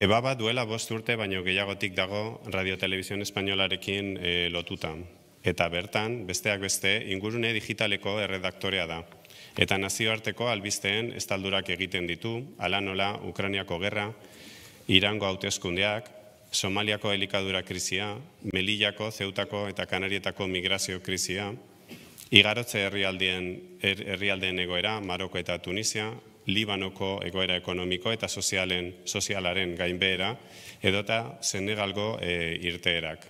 Ebaba duela bost urte baino gehiagotik dago Radio Televisión Espainolarekin e, eh, lotuta. Eta bertan, besteak beste, ingurune digitaleko erredaktorea da. Eta nazioarteko albisteen estaldurak egiten ditu, ala nola Ukraniako gerra, Irango hauteskundeak, Somaliako helikadura krizia, Melillako, Zeutako eta Kanarietako migrazio krizia, Igarotze herrialdeen, herrialdeen egoera, Maroko eta Tunisia, Libanoko egoera ekonomiko eta sozialen, sozialaren gainbehera edota Senegalgo e, irteerak.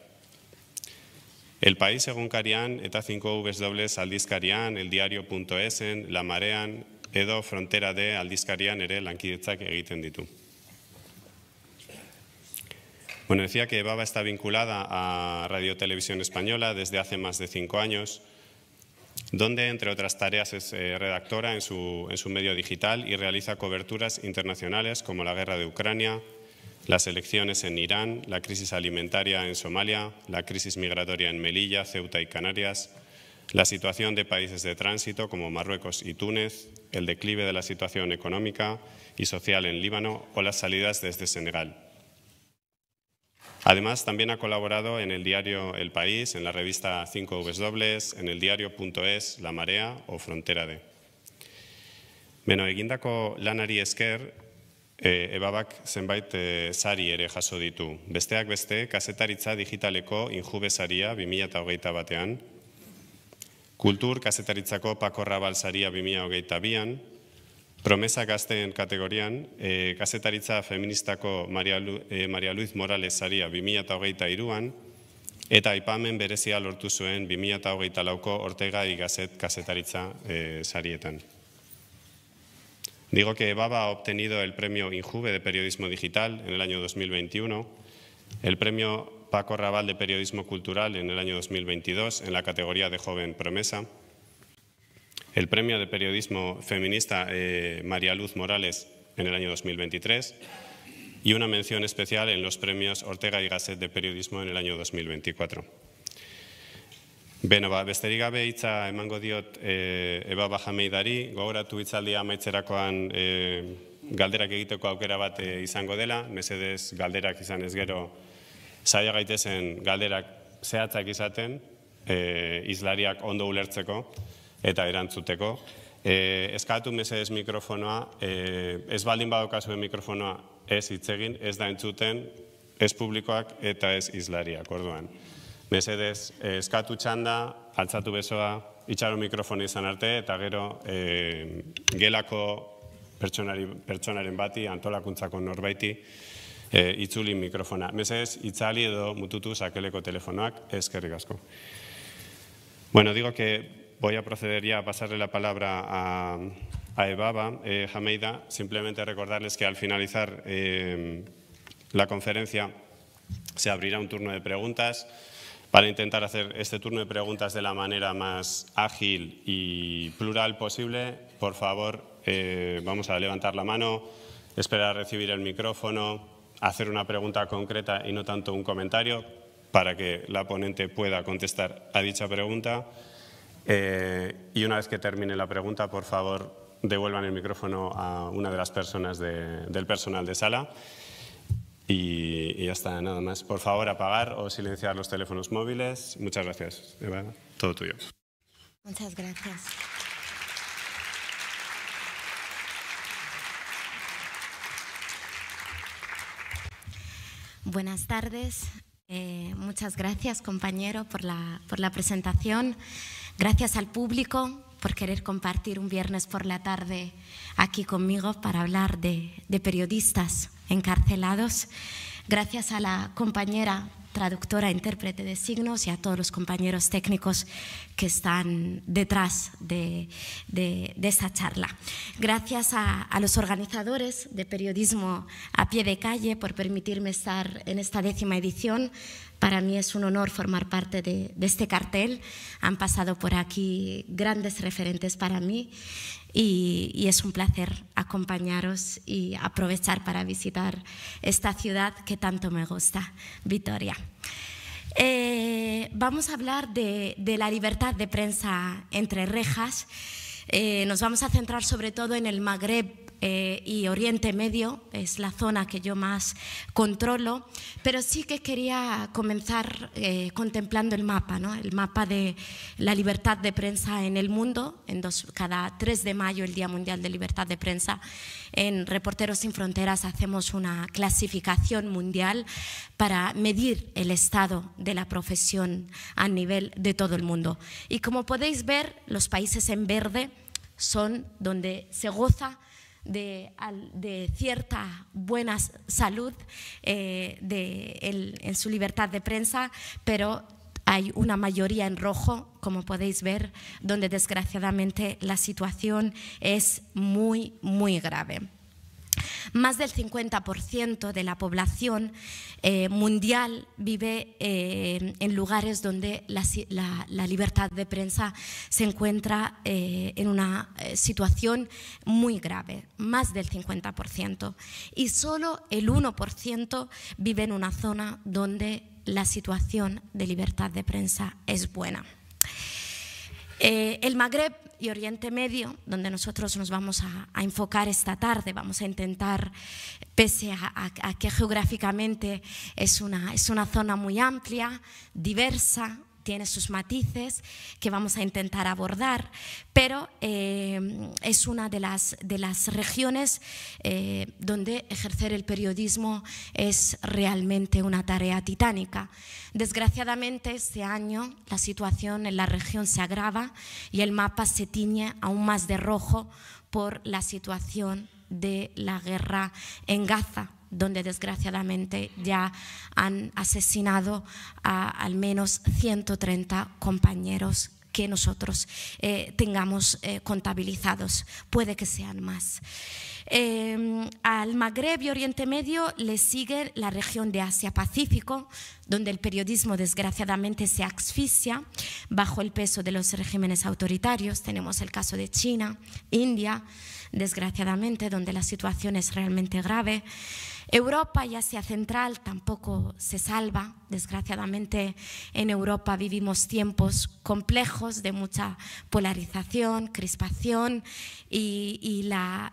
El País egunkarian eta 5W aldizkarian, eldiario.esen, La Marean edo Frontera de aldizkarian ere lankidetzak egiten ditu. Bueno, decía que EBABA está vinculada a Radio Televisión Española desde hace más de cinco años donde, entre otras tareas, es eh, redactora en su, en su medio digital y realiza coberturas internacionales como la guerra de Ucrania, las elecciones en Irán, la crisis alimentaria en Somalia, la crisis migratoria en Melilla, Ceuta y Canarias, la situación de países de tránsito como Marruecos y Túnez, el declive de la situación económica y social en Líbano o las salidas desde Senegal. Además, también ha colaborado en el diario El País, en la revista 5W, en el diario.es, La Marea o Frontera D. Beno, egindako lanari esker, ebabak eh, zenbait eh, sari ere jaso ditu. Besteak beste, kazetaritza digitaleko injubesaria 2008 batean, kultur kazetaritzako pakorra balzaria 2008 bian, Promesa gaste kategorian, e, kazetaritza feministako Maria, Lu, eh, Luiz Morales saria Vimía an eta aipamen berezia lortu zuen 2008 Lauco, Ortega y Gazet kazetaritza eh, sarietan. Digo que Baba ha obtenido el premio Injuve de Periodismo Digital en el año 2021, el premio Paco Raval de Periodismo Cultural en el año 2022 en la categoría de Joven Promesa, el Premio de Periodismo Feminista eh, María Luz Morales en el año 2023 y una mención especial en los premios Ortega y Gasset de Periodismo en el año 2024. Beno, ba, besterik gabe hitza emango diot e, eh, Eba Bajameidari, gogoratu hitzaldia amaitzerakoan e, galderak egiteko aukera bat e, izango dela, mesedez galderak izan ez gero saia gaitezen galderak zehatzak izaten, e, izlariak ondo ulertzeko, eta erantzuteko. E, eskatu mesedez mikrofonoa, e, ez baldin badokazuen mikrofonoa ez hitz egin, ez da entzuten, ez publikoak eta ez izlariak, orduan. Mesedez, e, eskatu txanda, altzatu besoa, itxaro mikrofoni izan arte, eta gero gelako pertsonaren bati, antolakuntzako norbaiti, itzulin itzuli mikrofona. Mesedez, itzali edo mututu sakeleko telefonoak, ezkerrik asko. Bueno, digo que Voy a proceder ya a pasarle la palabra a, Ebaba eh, Jameida. Simplemente recordarles que al finalizar eh, la conferencia se abrirá un turno de preguntas para intentar hacer este turno de preguntas de la manera más ágil y plural posible. Por favor, eh, vamos a levantar la mano, esperar a recibir el micrófono, hacer una pregunta concreta y no tanto un comentario para que la ponente pueda contestar a dicha pregunta. Eh, y una vez que termine la pregunta, por favor, devuelvan el micrófono a una de las personas del personal de sala. Y, ya está, nada más. Por favor, apagar o silenciar los teléfonos móviles. Muchas gracias, Eva. Todo tuyo. Muchas gracias. Buenas tardes. Eh, muchas gracias, compañero, por la, por la presentación. Gracias al público por querer compartir un viernes por la tarde aquí conmigo para hablar de, periodistas encarcelados. Gracias a la compañera traductora, intérprete de signos y a todos los compañeros técnicos que están detrás de, esta charla. Gracias a, los organizadores de Periodismo a Pie de Calle por permitirme estar en esta décima edición. Para mí es un honor formar parte de este cartel. Han pasado por aquí grandes referentes para mí. Y, es un placer acompañaros y aprovechar para visitar esta ciudad que tanto me gusta, Vitoria. Eh, vamos a hablar de, la libertad de prensa entre rejas. Eh, nos vamos a centrar sobre todo en el Magreb eh, y Oriente Medio, es la zona que yo más controlo, pero sí que quería comenzar eh, contemplando el mapa, ¿no? el mapa de la libertad de prensa en el mundo, en dos, cada 3 de mayo, el Día Mundial de Libertad de Prensa, en Reporteros sin Fronteras hacemos una clasificación mundial para medir el estado de la profesión a nivel de todo el mundo. Y como podéis ver, los países en verde son donde se goza de, cierta buena salud eh, en su libertad de prensa, pero hay una mayoría en rojo, como podéis ver, donde desgraciadamente la situación es muy, muy grave. Más del 50% de la población eh, mundial vive eh, en lugares donde la, libertad de prensa se encuentra eh, en una situación muy grave, más del 50%. Y solo el 1% vive en una zona donde la situación de libertad de prensa es buena. el Magreb y Oriente Medio, donde nosotros nos vamos a, enfocar esta tarde. Vamos a intentar, pese a, que geográficamente es una, es una zona muy amplia, diversa, tiene sus matices que vamos a intentar abordar, pero eh, es una de las, de las regiones eh, donde ejercer el periodismo es realmente una tarea titánica. Desgraciadamente, este año la situación en la región se agrava y el mapa se tiñe aún más de rojo por la situación de la guerra en Gaza donde desgraciadamente ya han asesinado a al menos 130 compañeros que nosotros eh, tengamos eh, contabilizados. Puede que sean más. Em, al Magreb y Oriente Medio le sigue la región de Asia-Pacífico, donde el periodismo desgraciadamente se asfixia bajo el peso de los regímenes autoritarios. Tenemos el caso de China, India, desgraciadamente, donde la situación es realmente grave. Europa y Asia Central tampoco se salva. Desgraciadamente en Europa vivimos tiempos complejos de mucha polarización, crispación y, la,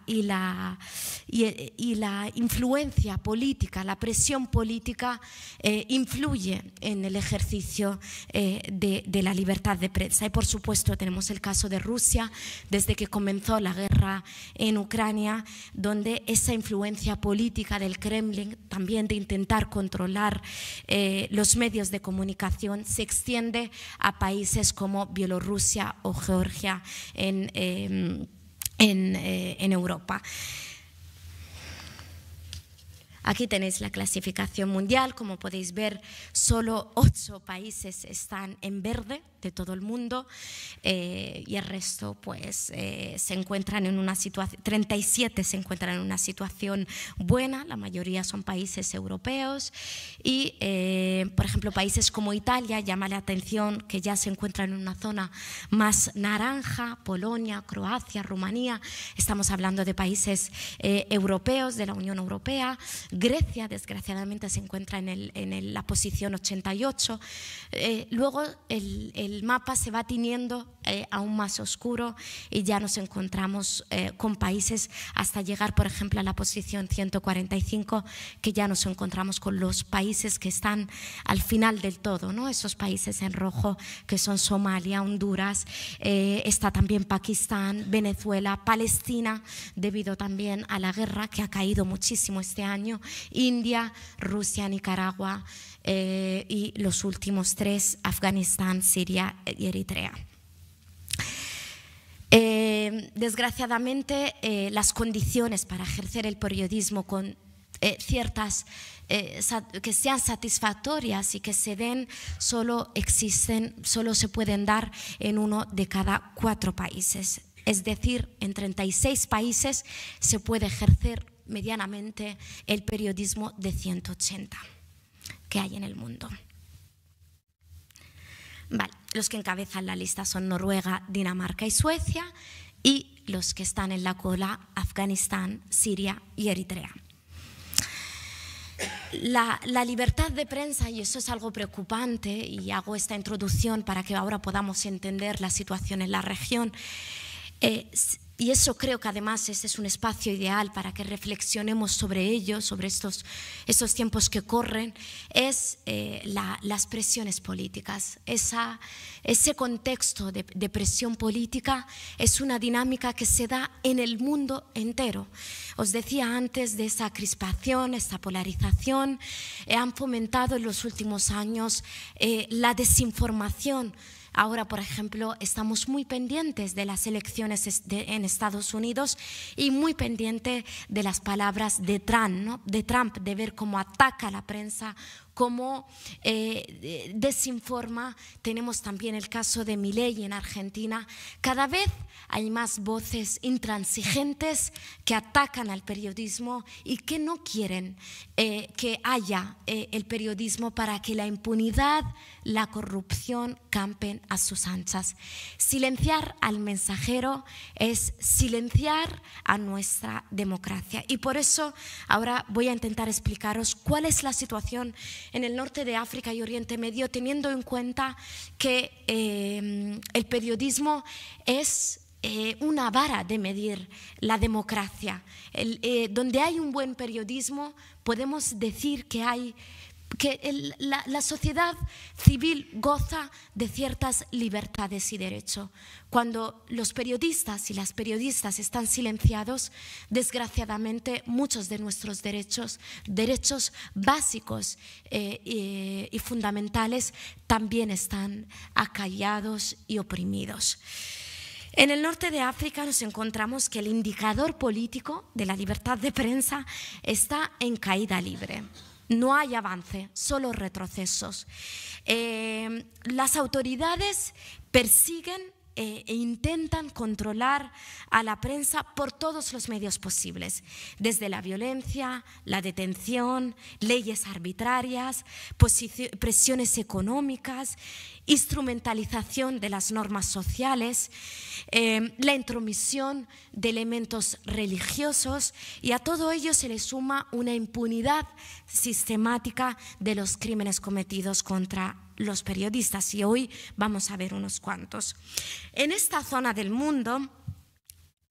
influencia política, la presión política eh, influye en el ejercicio eh, de, de la libertad de prensa. Y por supuesto tenemos el caso de Rusia desde que comenzó la guerra en Ucrania, donde esa influencia política del también de intentar controlar eh, los medios de comunicación, se extiende a países como Bielorrusia o Georgia en, em, eh, en Europa. Aquí tenéis la clasificación mundial. Como podéis ver, solo ocho países están en verde de todo el mundo eh, y el resto pues eh, se encuentran en una situación, 37 se encuentran en una situación buena, la mayoría son países europeos y eh, por ejemplo países como Italia llama la atención que ya se encuentran en una zona más naranja, Polonia, Croacia, Rumanía, estamos hablando de países europeos, de la Unión Europea, Grecia desgraciadamente se encuentra en, en la posición 88, luego el el mapa se va tiniendo eh, aún más oscuro y ya nos encontramos eh, con países hasta llegar, por ejemplo, a la posición 145, que ya nos encontramos con los países que están al final del todo, ¿no? esos países en rojo que son Somalia, Honduras, eh, está también Pakistán, Venezuela, Palestina, debido también a la guerra que ha caído muchísimo este año, India, Rusia, Nicaragua. Eh, y los últimos tres, Afganistán, Siria y Eritrea. Eh, desgraciadamente, eh, las condiciones para ejercer el periodismo con ciertas que sean satisfactorias y que se den solo existen, solo se pueden dar en uno de cada cuatro países. Es decir, en 36 países se puede ejercer medianamente el periodismo de 180 que hay en el mundo. los que encabezan la lista son Noruega, Dinamarca y Suecia y los que están en la cola Afganistán, Siria y Eritrea. La, libertad de prensa, y eso es algo preocupante, y hago esta introducción para que ahora podamos entender la situación en la región, eh, y eso creo que además es un espacio ideal para que reflexionemos sobre ello, sobre estos, estos tiempos que corren, es eh, las presiones políticas. Esa, ese contexto de, presión política es una dinámica que se da en el mundo entero. Os decía antes de esa crispación, esta polarización, eh, han fomentado en los últimos años eh, la desinformación Ahora, por ejemplo, estamos muy pendientes de las elecciones en Estados Unidos y muy pendiente de las palabras de Trump, de Trump, de ver cómo ataca la prensa como eh, desinforma. Tenemos también el caso de Milei en Argentina. Cada vez hay más voces intransigentes que atacan al periodismo y que no quieren eh, que haya eh, el periodismo para que la impunidad, la corrupción campen a sus anchas. Silenciar al mensajero es silenciar a nuestra democracia. Y por eso ahora voy a intentar explicaros cuál es la situación en el norte de África y Oriente Medio, teniendo en cuenta que eh, el periodismo es eh, una vara de medir la democracia. Eh, donde hay un buen periodismo, podemos decir que hay que la, sociedad civil goza de ciertas libertades y derechos. Cuando los periodistas y las periodistas están silenciados, desgraciadamente muchos de nuestros derechos, derechos básicos eh, eh, y, fundamentales, también están acallados y oprimidos. En el norte de África nos encontramos que el indicador político de la libertad de prensa está en caída libre. No hay avance, solo retrocesos. Eh, las autoridades persiguen eh, e intentan controlar a la prensa por todos los medios posibles, desde la violencia, la detención, leyes arbitrarias, presiones económicas, instrumentalización de las normas sociales, eh, la intromisión de elementos religiosos y a todo ello se le suma una impunidad sistemática de los crímenes cometidos contra los periodistas y hoy vamos a ver unos cuantos. En esta zona del mundo,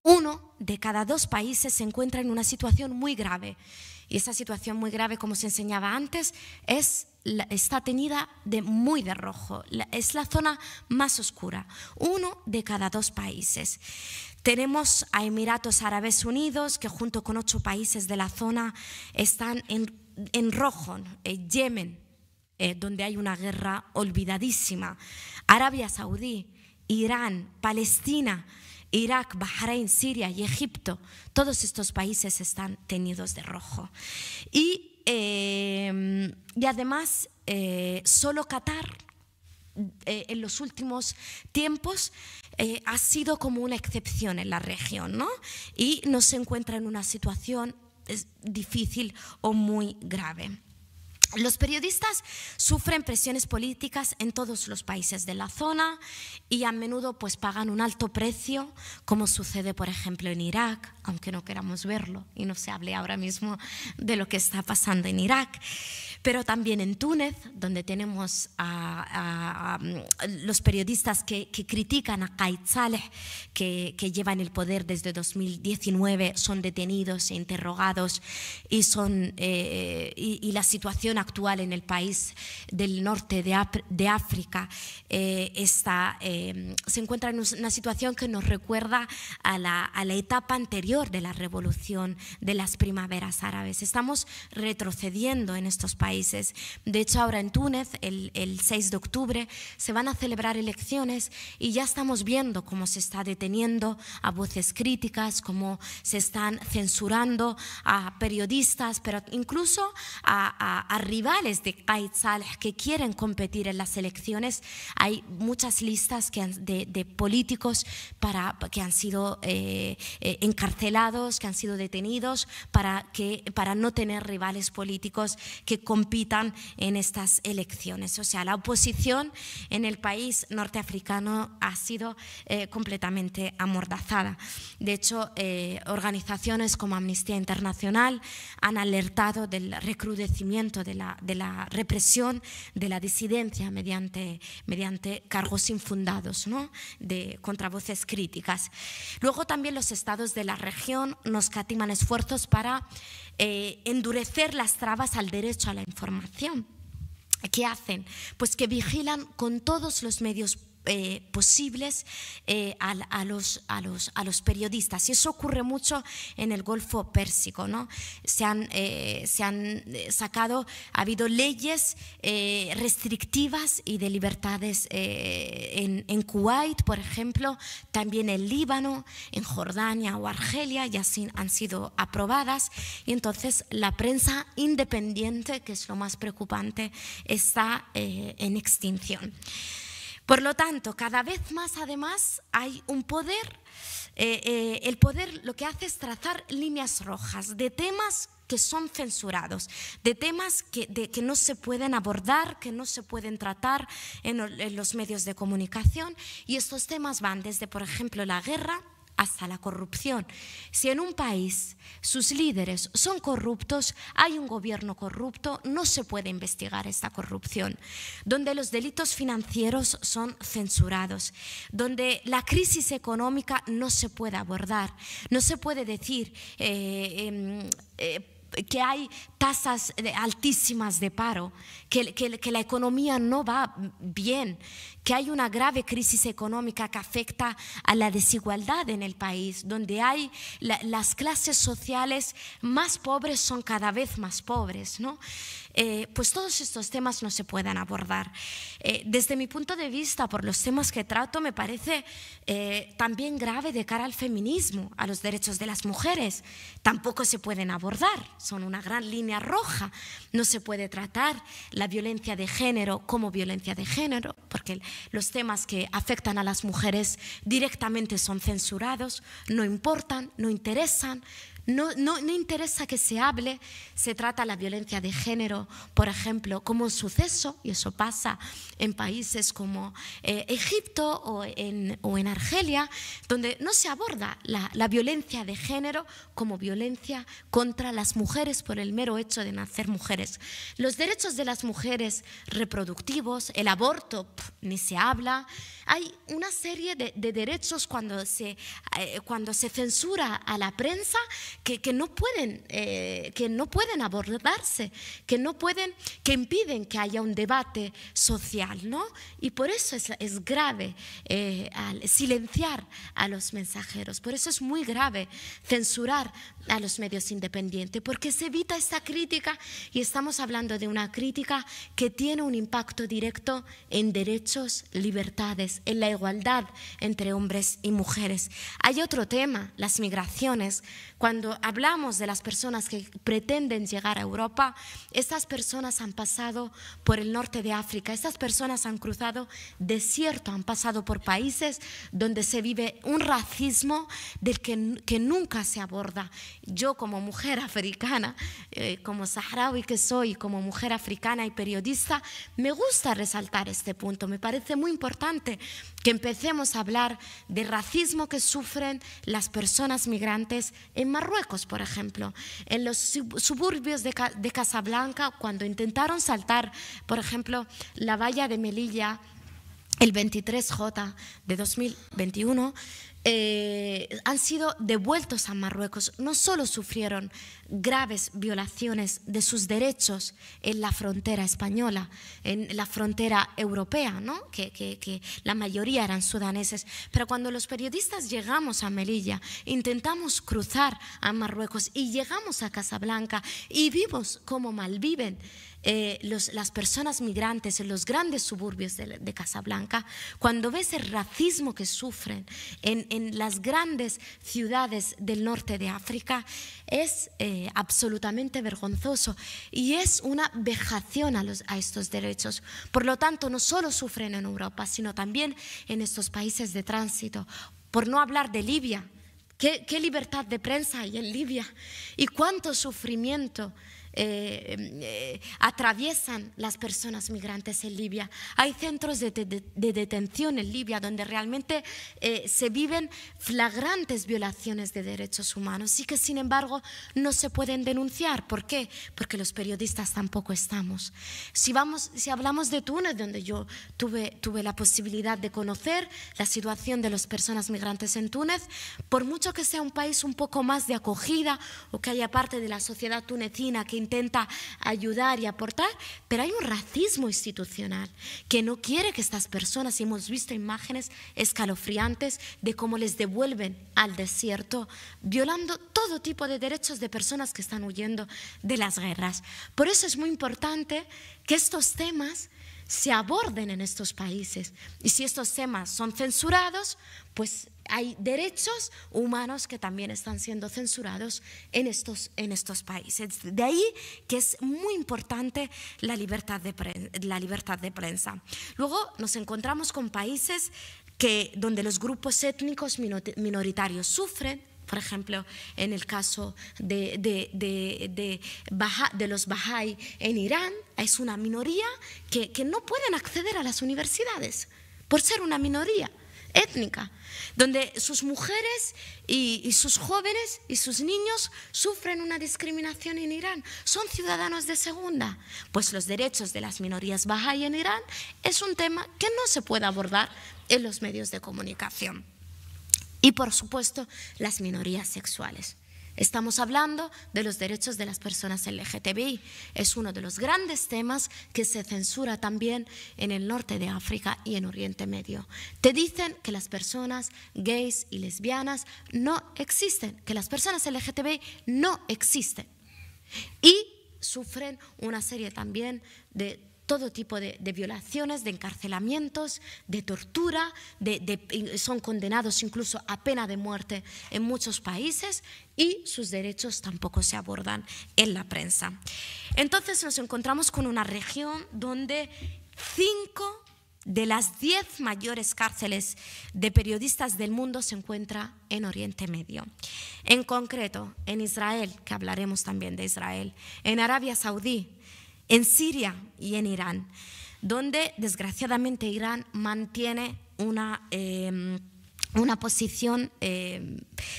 uno de cada dos países se encuentra en una situación muy grave. Y esa situación muy grave, como se enseñaba antes, es, está teñida de muy de rojo. Es la zona más oscura. Uno de cada dos países. Tenemos a Emiratos Árabes Unidos, que junto con ocho países de la zona están en, rojo. Eh, Yemen, eh, donde hay una guerra olvidadísima. Arabia Saudí, Irán, Palestina, Irak, Bahrein, Siria y Egipto, todos estos países están tenidos de rojo. Y, eh, además, eh, solo Qatar en los últimos tiempos ha sido como una excepción en la región, ¿no? Y no se encuentra en una situación difícil o muy grave. Los periodistas sufren presiones políticas en todos los países de la zona y a menudo pues pagan un alto precio, como sucede por ejemplo en Irak, aunque no queramos verlo y no se hable ahora mismo de lo que está pasando en Irak, pero también en Túnez, donde tenemos a, mm, los periodistas que, critican a Qaid que, llevan el poder desde 2019, son detenidos e interrogados y, son, eh, y, la situación actual en el país del norte de, de África eh, está, eh, se encuentra en una situación que nos recuerda a la etapa anterior de la revolución de las primaveras árabes. Estamos retrocediendo en estos países. De hecho, ahora en Túnez, el, el 6 de octubre, se van a celebrar elecciones y ya estamos viendo cómo se está deteniendo a voces críticas, cómo se están censurando a periodistas, pero incluso a, a, rivales de Qaid que quieren competir en las elecciones. Hay muchas listas que de, de, políticos para, que han sido eh, eh, encarcelados que han sido detenidos, para, que, para no tener rivales políticos que compitan en estas elecciones. O sea, la oposición en el país norteafricano ha sido eh, completamente amordazada. De hecho, eh, organizaciones como Amnistía Internacional han alertado del recrudecimiento de la, de la represión de la disidencia mediante, mediante cargos infundados ¿no? de, contravoces críticas. Luego también los estados de la región nos catiman esfuerzos para eh, endurecer las trabas al derecho a la información. ¿Qué hacen? Pues que vigilan con todos los medios eh, posibles eh, a, los, a, los, a, los, periodistas. Y eso ocurre mucho en el Golfo Pérsico. ¿no? Se, han, eh, se han sacado, ha habido leyes restrictivas y de libertades en, en, Kuwait, por ejemplo, también en Líbano, en Jordania o Argelia, ya han sido aprobadas. Y entonces la prensa independiente, que es lo más preocupante, está en extinción. Por lo tanto, cada vez más además hay un poder, eh, eh, el poder lo que hace es trazar líneas rojas de temas que son censurados, de temas que, que, no se pueden abordar, que no se pueden tratar en los medios de comunicación. Y estos temas van desde, por ejemplo, la guerra, hasta la corrupción. Si en un país sus líderes son corruptos, hay un gobierno corrupto, no se puede investigar esta corrupción, donde los delitos financieros son censurados, donde la crisis económica no se puede abordar, no se puede decir... Eh, em, eh, que hay tasas altísimas de paro, que, la economía no va bien, que hay una grave crisis económica que afecta a la desigualdad en el país, donde hay las clases sociales más pobres son cada vez más pobres, ¿no? Eh, pues todos estos temas no se pueden abordar. Eh, desde mi punto de vista, por los temas que trato, me parece eh, también grave de cara al feminismo, a los derechos de las mujeres. Tampoco se pueden abordar, son una gran línea roja. No se puede tratar la violencia de género como violencia de género, porque los temas que afectan a las mujeres directamente son censurados, no importan, no interesan no, no, interesa que se hable, se trata la violencia de género, por ejemplo, como un suceso, y eso pasa en países como eh, Egipto o en, Argelia, donde no se aborda la, violencia de género como violencia contra las mujeres por el mero hecho de nacer mujeres. Los derechos de las mujeres reproductivos, el aborto, ni se habla. Hay una serie de, derechos cuando se, eh, cuando se censura a la prensa que, no pueden, eh, que no pueden abordarse, que no pueden, que impiden que haya un debate social, ¿no? Y por eso es, grave eh, silenciar a los mensajeros, por eso es muy grave censurar a los medios independientes, porque se evita esta crítica y estamos hablando de una crítica que tiene un impacto directo en derechos, libertades, en la igualdad entre hombres y mujeres. Hay otro tema, las migraciones. Cuando cuando hablamos de las personas que pretenden llegar a Europa, estas personas han pasado por el norte de África, estas personas han cruzado desierto, han pasado por países donde se vive un racismo del que, nunca se aborda. Yo como mujer africana, eh, como saharaui que soy, como mujer africana y periodista, me gusta resaltar este punto, me parece muy importante que empecemos a hablar de racismo que sufren las personas migrantes en Marruecos, por ejemplo, en los suburbios de, de Casablanca, cuando intentaron saltar, por ejemplo, la valla de Melilla el 23J de 2021, eh, han sido devueltos a Marruecos. No solo sufrieron graves violaciones de sus derechos en la frontera española, en la frontera europea, ¿no? que, que, que la mayoría eran sudaneses, pero cuando los periodistas llegamos a Melilla, intentamos cruzar a Marruecos y llegamos a Casablanca y vimos cómo malviven eh, las personas migrantes en los grandes suburbios de, Casablanca, cuando ves el racismo que sufren en en las grandes ciudades del norte de África es eh, absolutamente vergonzoso y es una vejación a, estos derechos. Por lo tanto, no solo sufren en Europa, sino también en estos países de tránsito. Por no hablar de Libia, ¿Qué, ¿Qué, libertad de prensa hay en Libia? ¿Y cuánto sufrimiento eh, em, eh, atraviesan las personas migrantes en Libia. Hay centros de, detención en Libia donde realmente eh, se viven flagrantes violaciones de derechos humanos y que sin embargo no se pueden denunciar. ¿Por qué? Porque los periodistas tampoco estamos. Si, vamos, si hablamos de Túnez, donde yo tuve, tuve la posibilidad de conocer la situación de las personas migrantes en Túnez, por mucho que sea un país un poco más de acogida o que haya parte de la sociedad tunecina que intenta ayudar y aportar, pero hay un racismo institucional que no quiere que estas personas, y hemos visto imágenes escalofriantes de cómo les devuelven al desierto, violando todo tipo de derechos de personas que están huyendo de las guerras. Por eso es muy importante que estos temas se aborden en estos países. Y si estos temas son censurados, pues hay derechos humanos que también están siendo censurados en estos, en estos países. De ahí que es muy importante la libertad de, prensa. Luego nos encontramos con países que, donde los grupos étnicos minoritarios sufren por ejemplo, en el caso de, los Bahá'í en Irán, es una minoría que, no pueden acceder a las universidades por ser una minoría étnica, donde sus mujeres y, sus jóvenes y sus niños sufren una discriminación en Irán. Son ciudadanos de segunda, pues los derechos de las minorías bahá'í en Irán es un tema que no se puede abordar en los medios de comunicación. Y por supuesto, las minorías sexuales. Estamos hablando de los derechos de las personas LGTBI. Es uno de los grandes temas que se censura también en el norte de África y en Oriente Medio. Te dicen que las personas gays y lesbianas no existen, que las personas LGTBI no existen. Y sufren una serie también de todo tipo de, violaciones, de encarcelamientos, de tortura, son condenados incluso a pena de muerte en muchos países y sus derechos tampoco se abordan en la prensa. Entonces nos encontramos con una región donde cinco de las diez mayores cárceles de periodistas del mundo se encuentra en Oriente Medio. En concreto, en Israel, que hablaremos también de Israel, en Arabia Saudí, en Siria y en Irán, donde desgraciadamente Irán mantiene una, em, una posición, em,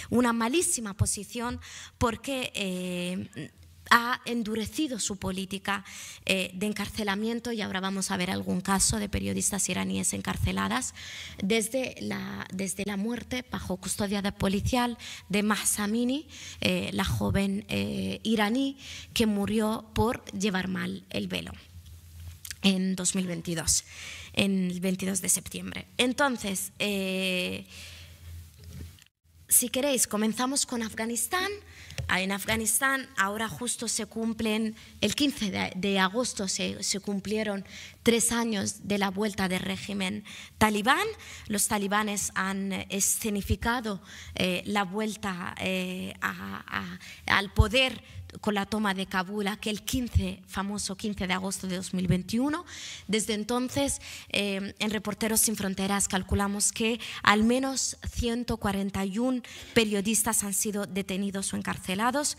una malísima posición, porque em, ha endurecido su política eh, de encarcelamiento y ahora vamos a ver algún caso de periodistas iraníes encarceladas desde la, desde la muerte bajo custodia policial de Mahsamini, eh, la joven eh, iraní que murió por llevar mal el velo en 2022, en el 22 de septiembre. Entonces, si queréis, comenzamos con Afganistán en Afganistán ahora justo se cumplen, el 15 de, agosto se, cumplieron tres años de la vuelta del régimen talibán. Los talibanes han escenificado eh, la vuelta eh, al poder con la toma de Kabul aquel 15, famoso 15 de agosto de 2021. Desde entonces, eh, en Reporteros Sin Fronteras calculamos que al menos 141 periodistas han sido detenidos o encarcelados.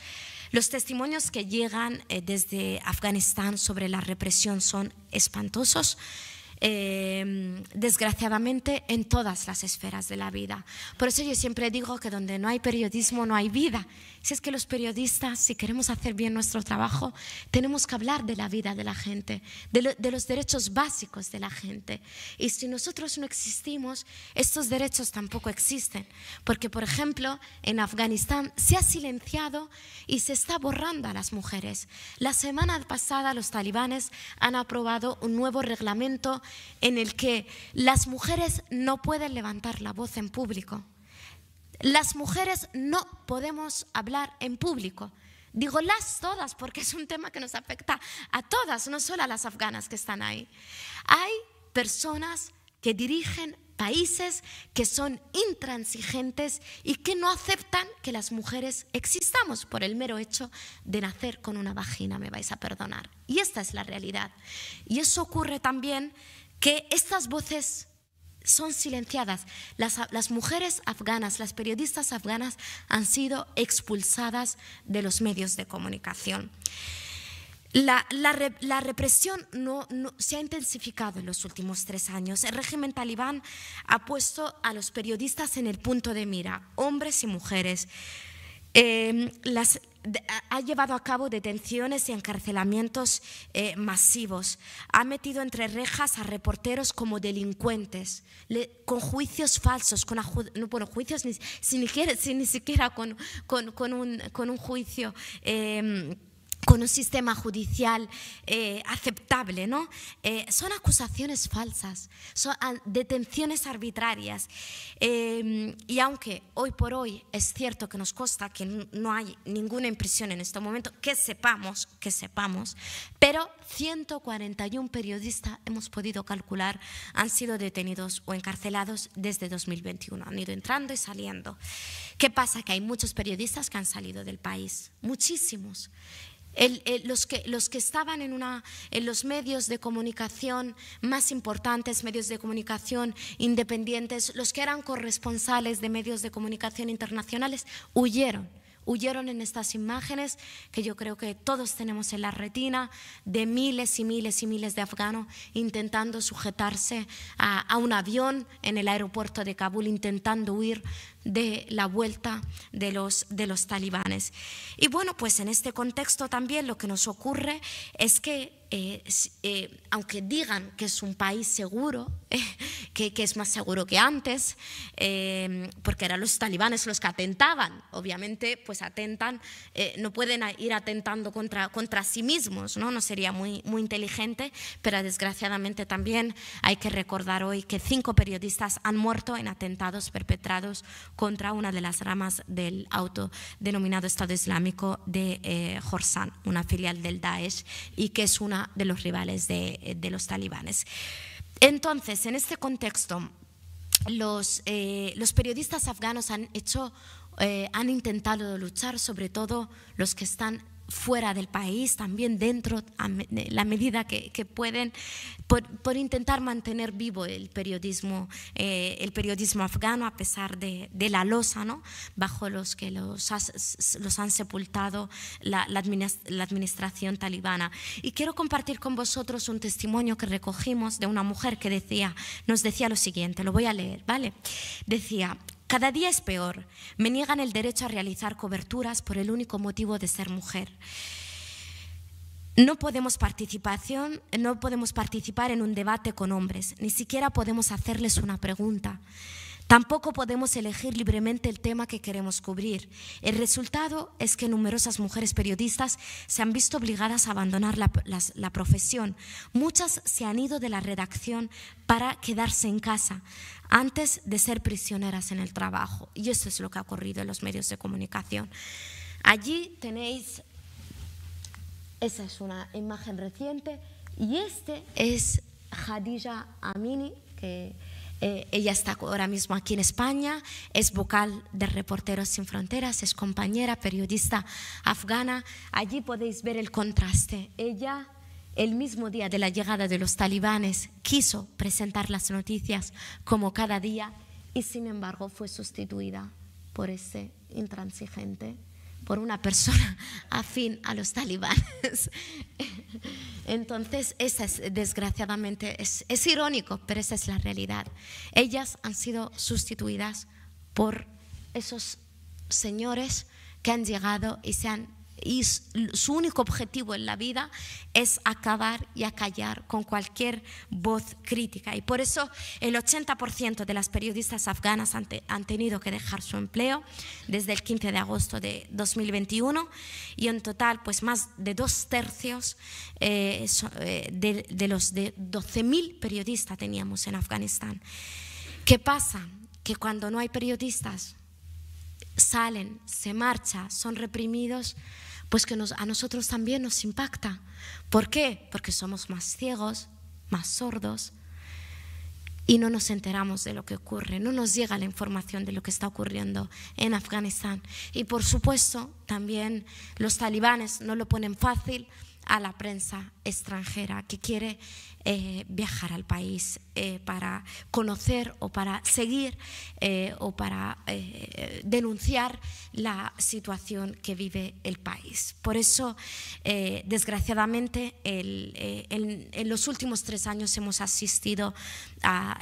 Los testimonios que llegan eh, desde Afganistán sobre la represión son espantosos. Eh, desgraciadamente, en todas las esferas de la vida. Por eso yo siempre digo que donde no hay periodismo no hay vida si es que los periodistas, si queremos hacer bien nuestro trabajo, tenemos que hablar de la vida de la gente, de, de los derechos básicos de la gente. Y si nosotros no existimos, estos derechos tampoco existen. Porque, por ejemplo, en Afganistán se ha silenciado y se está borrando a las mujeres. La semana pasada los talibanes han aprobado un nuevo reglamento en el que las mujeres no pueden levantar la voz en público. Las mujeres no podemos hablar en público. Digo las todas porque es un tema que nos afecta a todas, no solo a las afganas que están ahí. Hay personas que dirigen países que son intransigentes y que no aceptan que las mujeres existamos por el mero hecho de nacer con una vagina, me vais a perdonar. Y esta es la realidad. Y eso ocurre también que estas voces son silenciadas. Las, mujeres afganas, las periodistas afganas han sido expulsadas de los medios de comunicación. La, represión se ha intensificado en los últimos tres años. El régimen talibán ha puesto a los periodistas en el punto de mira, hombres y mujeres. Em, ha llevado a cabo detenciones y encarcelamientos eh, masivos, ha metido entre rejas a reporteros como delincuentes, con juicios falsos, con bueno, juicios ni, ni siquiera, con, un, juicio. Eh, con un sistema judicial eh, aceptable, ¿no? Eh, son acusaciones falsas, son ah, detenciones arbitrarias. Eh, y aunque hoy por hoy es cierto que nos consta que no hay ninguna impresión en este momento, que sepamos, que sepamos, pero 141 periodistas hemos podido calcular han sido detenidos o encarcelados desde 2021, han ido entrando y saliendo. ¿Qué pasa? Que hay muchos periodistas que han salido del país, muchísimos los, que, los que estaban en, una, en los medios de comunicación más importantes, medios de comunicación independientes, los que eran corresponsales de medios de comunicación internacionales, huyeron huyeron en estas imágenes que yo creo que todos tenemos en la retina de miles y miles y miles de afganos intentando sujetarse a, un avión en el aeropuerto de Kabul, intentando huir de la vuelta de los, de los talibanes. Y bueno, pues en este contexto también lo que nos ocurre es que eh, eh, aunque digan que es un país seguro, que, es más seguro que antes, eh, porque eran los talibanes los que atentaban, obviamente pues atentan, no pueden ir atentando contra, contra sí mismos, ¿no? no sería muy, muy inteligente, pero desgraciadamente también hay que recordar hoy que cinco periodistas han muerto en atentados perpetrados contra una de las ramas del autodenominado Estado Islámico de Jorsan, una filial del Daesh, y que es una de los rivales eh, de, los talibanes. Entonces, en este contexto, los, eh, los periodistas afganos han hecho, eh, han intentado luchar, sobre todo los que están fuera del país, también dentro, a la medida que, pueden, por, intentar mantener vivo el periodismo, eh, el periodismo afgano a pesar de, la losa ¿no? bajo los que los, los han sepultado la, administración talibana. Y quiero compartir con vosotros un testimonio que recogimos de una mujer que decía, nos decía lo siguiente, lo voy a leer, ¿vale? Decía, cada día es peor. Me niegan el derecho a realizar coberturas por el único motivo de ser mujer. No podemos, participación, no podemos participar en un debate con hombres, ni siquiera podemos hacerles una pregunta. Tampoco podemos elegir libremente el tema que queremos cubrir. El resultado es que numerosas mujeres periodistas se han visto obligadas a abandonar la, profesión. Muchas se han ido de la redacción para quedarse en casa antes de ser prisioneras en el trabajo. Y eso es lo que ha ocurrido en los medios de comunicación. Allí tenéis, esa es una imagen reciente, y este es Hadija Amini, que eh, ella está ahora mismo aquí en España, es vocal de Reporteros Sin Fronteras, es compañera, periodista afgana. Allí podéis ver el contraste. Ella, el mismo día de la llegada de los talibanes, quiso presentar las noticias como cada día y sin embargo fue sustituida por ese intransigente por una persona afín a los talibanes. Entonces, esa es, desgraciadamente, es, es irónico, pero esa es la realidad. Ellas han sido sustituidas por esos señores que han llegado y se han y su único objetivo en la vida es acabar y acallar con cualquier voz crítica. Y por eso el 80% de las periodistas afganas han, han, tenido que dejar su empleo desde el 15 de agosto de 2021 y en total pues más de dos tercios eh, eh, de, los de 12.000 periodistas teníamos en Afganistán. ¿Qué pasa? Que cuando no hay periodistas salen, se marcha, son reprimidos pues que a nosotros también nos impacta. ¿Por qué? Porque somos más ciegos, más sordos y no nos enteramos de lo que ocurre, no nos llega la información de lo que está ocurriendo en Afganistán. Y por supuesto, también los talibanes no lo ponen fácil a la prensa extranjera que quiere eh, viajar al país eh, para conocer o para seguir eh, o para denunciar la situación que vive el país. Por eso, desgraciadamente, en, los últimos tres años hemos asistido,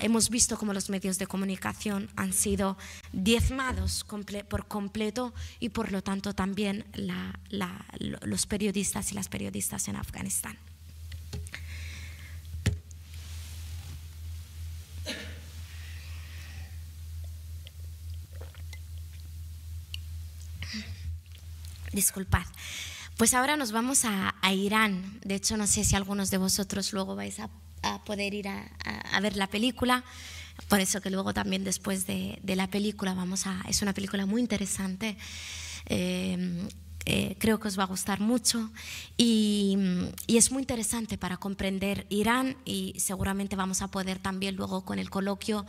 hemos visto cómo los medios de comunicación han sido diezmados por completo y por lo tanto también los periodistas y las periodistas en Afganistán. Disculpad. Pues ahora nos vamos a, Irán. De hecho, no sé si algunos de vosotros luego vais a, poder ir a, ver la película. Por eso que luego también después de, la película vamos a... Es una película muy interesante. Eh, eh, creo que os va a gustar mucho mm, y, es muy interesante para comprender Irán y seguramente vamos a poder también luego con el coloquio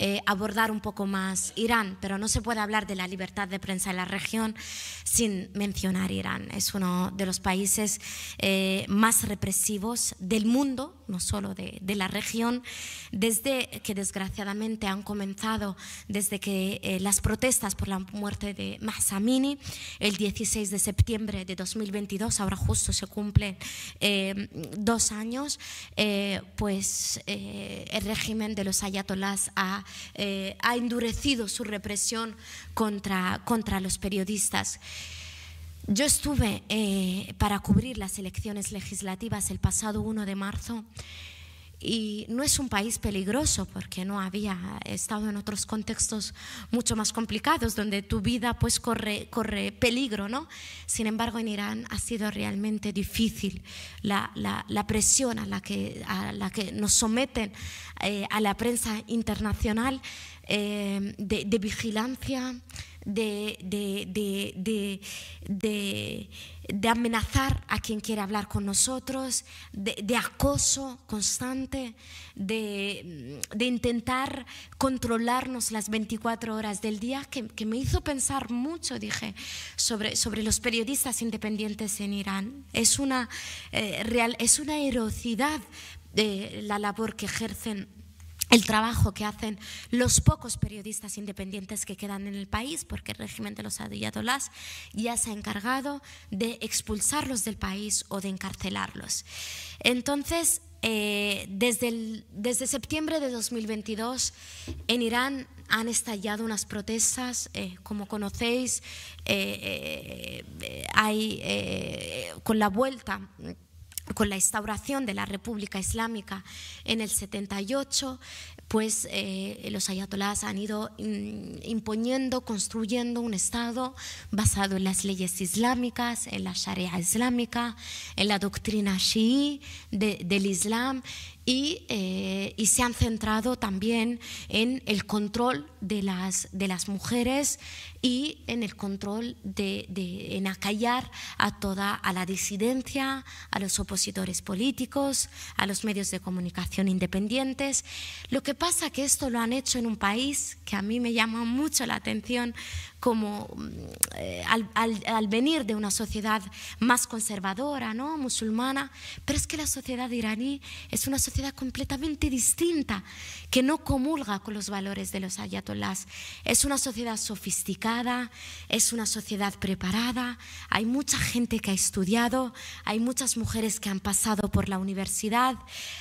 eh, abordar un poco más Irán, pero no se puede hablar de la libertad de prensa en la región sin mencionar Irán. Es uno de los países eh, más represivos del mundo no solo de, la región, desde que desgraciadamente han comenzado desde que eh, las protestas por la muerte de Mahsamini, el 16 de septiembre de 2022, ahora justo se cumplen eh, dos años, eh, pues el régimen de los ayatolás ha, endurecido su represión contra, contra los periodistas. Yo estuve eh, para cubrir las elecciones legislativas el pasado 1 de marzo y no es un país peligroso porque no había estado en otros contextos mucho más complicados donde tu vida pues corre, corre peligro, ¿no? Sin embargo, en Irán ha sido realmente difícil la, presión a la, que, a la que nos someten eh, a la prensa internacional eh, de vigilancia, de, de, amenazar a quien quiere hablar con nosotros, de, acoso constante, de, intentar controlarnos las 24 horas del día, que, me hizo pensar mucho, dije, sobre, sobre los periodistas independientes en Irán. Es una, eh, real, es una erosidad de eh, la labor que ejercen el trabajo que hacen los pocos periodistas independientes que quedan en el país, porque el régimen de los ayatolás ya se ha encargado de expulsarlos del país o de encarcelarlos. Entonces, eh, desde, desde septiembre de 2022 en Irán han estallado unas protestas, eh, como conocéis, eh, con la vuelta con la instauración de la República Islámica en el 78, pues eh, los ayatolás han ido mm, imponiendo, construyendo un Estado basado en las leyes islámicas, en la Sharia islámica, en la doctrina shií del Islam eh, y, se han centrado también en el control de las, de las mujeres y en el control de, en acallar a toda a la disidencia, a los opositores políticos, a los medios de comunicación independientes. Lo que pasa es que esto lo han hecho en un país que a mí me llama mucho la atención como mm, eh, al, venir de una sociedad más conservadora, ¿no? musulmana, pero es que la sociedad iraní es una sociedad completamente distinta, que no comulga con los valores de los ayatolás. Es una sociedad sofisticada, es una sociedad preparada, hay mucha gente que ha estudiado, hay muchas mujeres que han pasado por la universidad,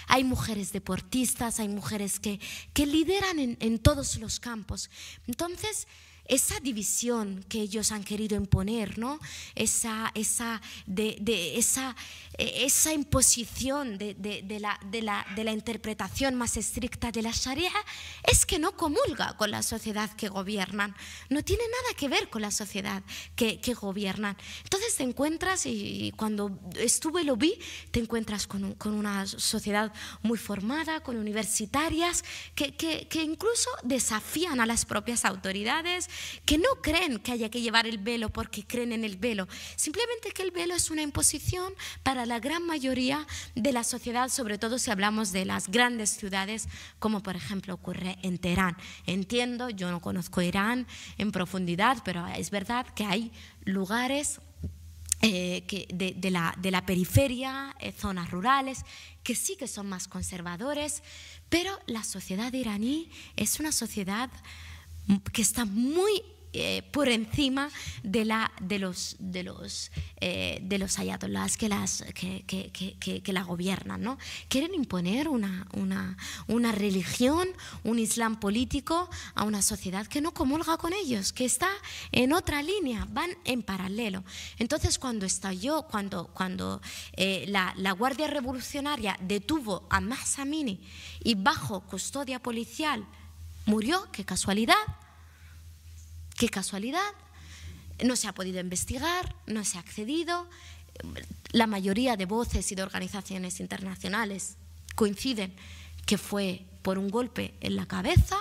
hay mujeres deportistas, hay mujeres que, que lideran en, en todos los campos. Entonces, esa división que ellos han querido imponer, ¿no? esa, esa, de, esa, e, esa imposición de, de, la, de, la, interpretación más estricta de la Sharia, es que no comulga con la sociedad que gobiernan, no tiene nada que ver con la sociedad que, que gobiernan. Entonces te encuentras, y cuando estuve lo vi, te encuentras con, con una sociedad muy formada, con universitarias, que, que, que incluso desafían a las propias autoridades, que no creen que haya que llevar el velo porque creen en el velo, simplemente que el velo es una imposición para la gran mayoría de la sociedad, sobre todo si hablamos de las grandes ciudades, como por ejemplo ocurre en Teherán. Entiendo, yo no conozco Irán en profundidad, pero es verdad que hay lugares eh, de, la, periferia, eh, zonas rurales, que sí que son más conservadores, pero la sociedad iraní es una sociedad que está muy eh, por encima de, la, de los, de los, eh, de los ayatolás que, que, que, la gobiernan. ¿no? Quieren imponer una, una, religión, un islam político a una sociedad que no comulga con ellos, que está en otra línea, van en paralelo. Entonces, cuando estalló, cuando, cuando eh, la, la, Guardia Revolucionaria detuvo a Mahsamini y bajo custodia policial, murió, qué casualidad, qué casualidad. No se ha podido investigar, no se ha accedido. La mayoría de voces y de organizaciones internacionales coinciden que fue por un golpe en la cabeza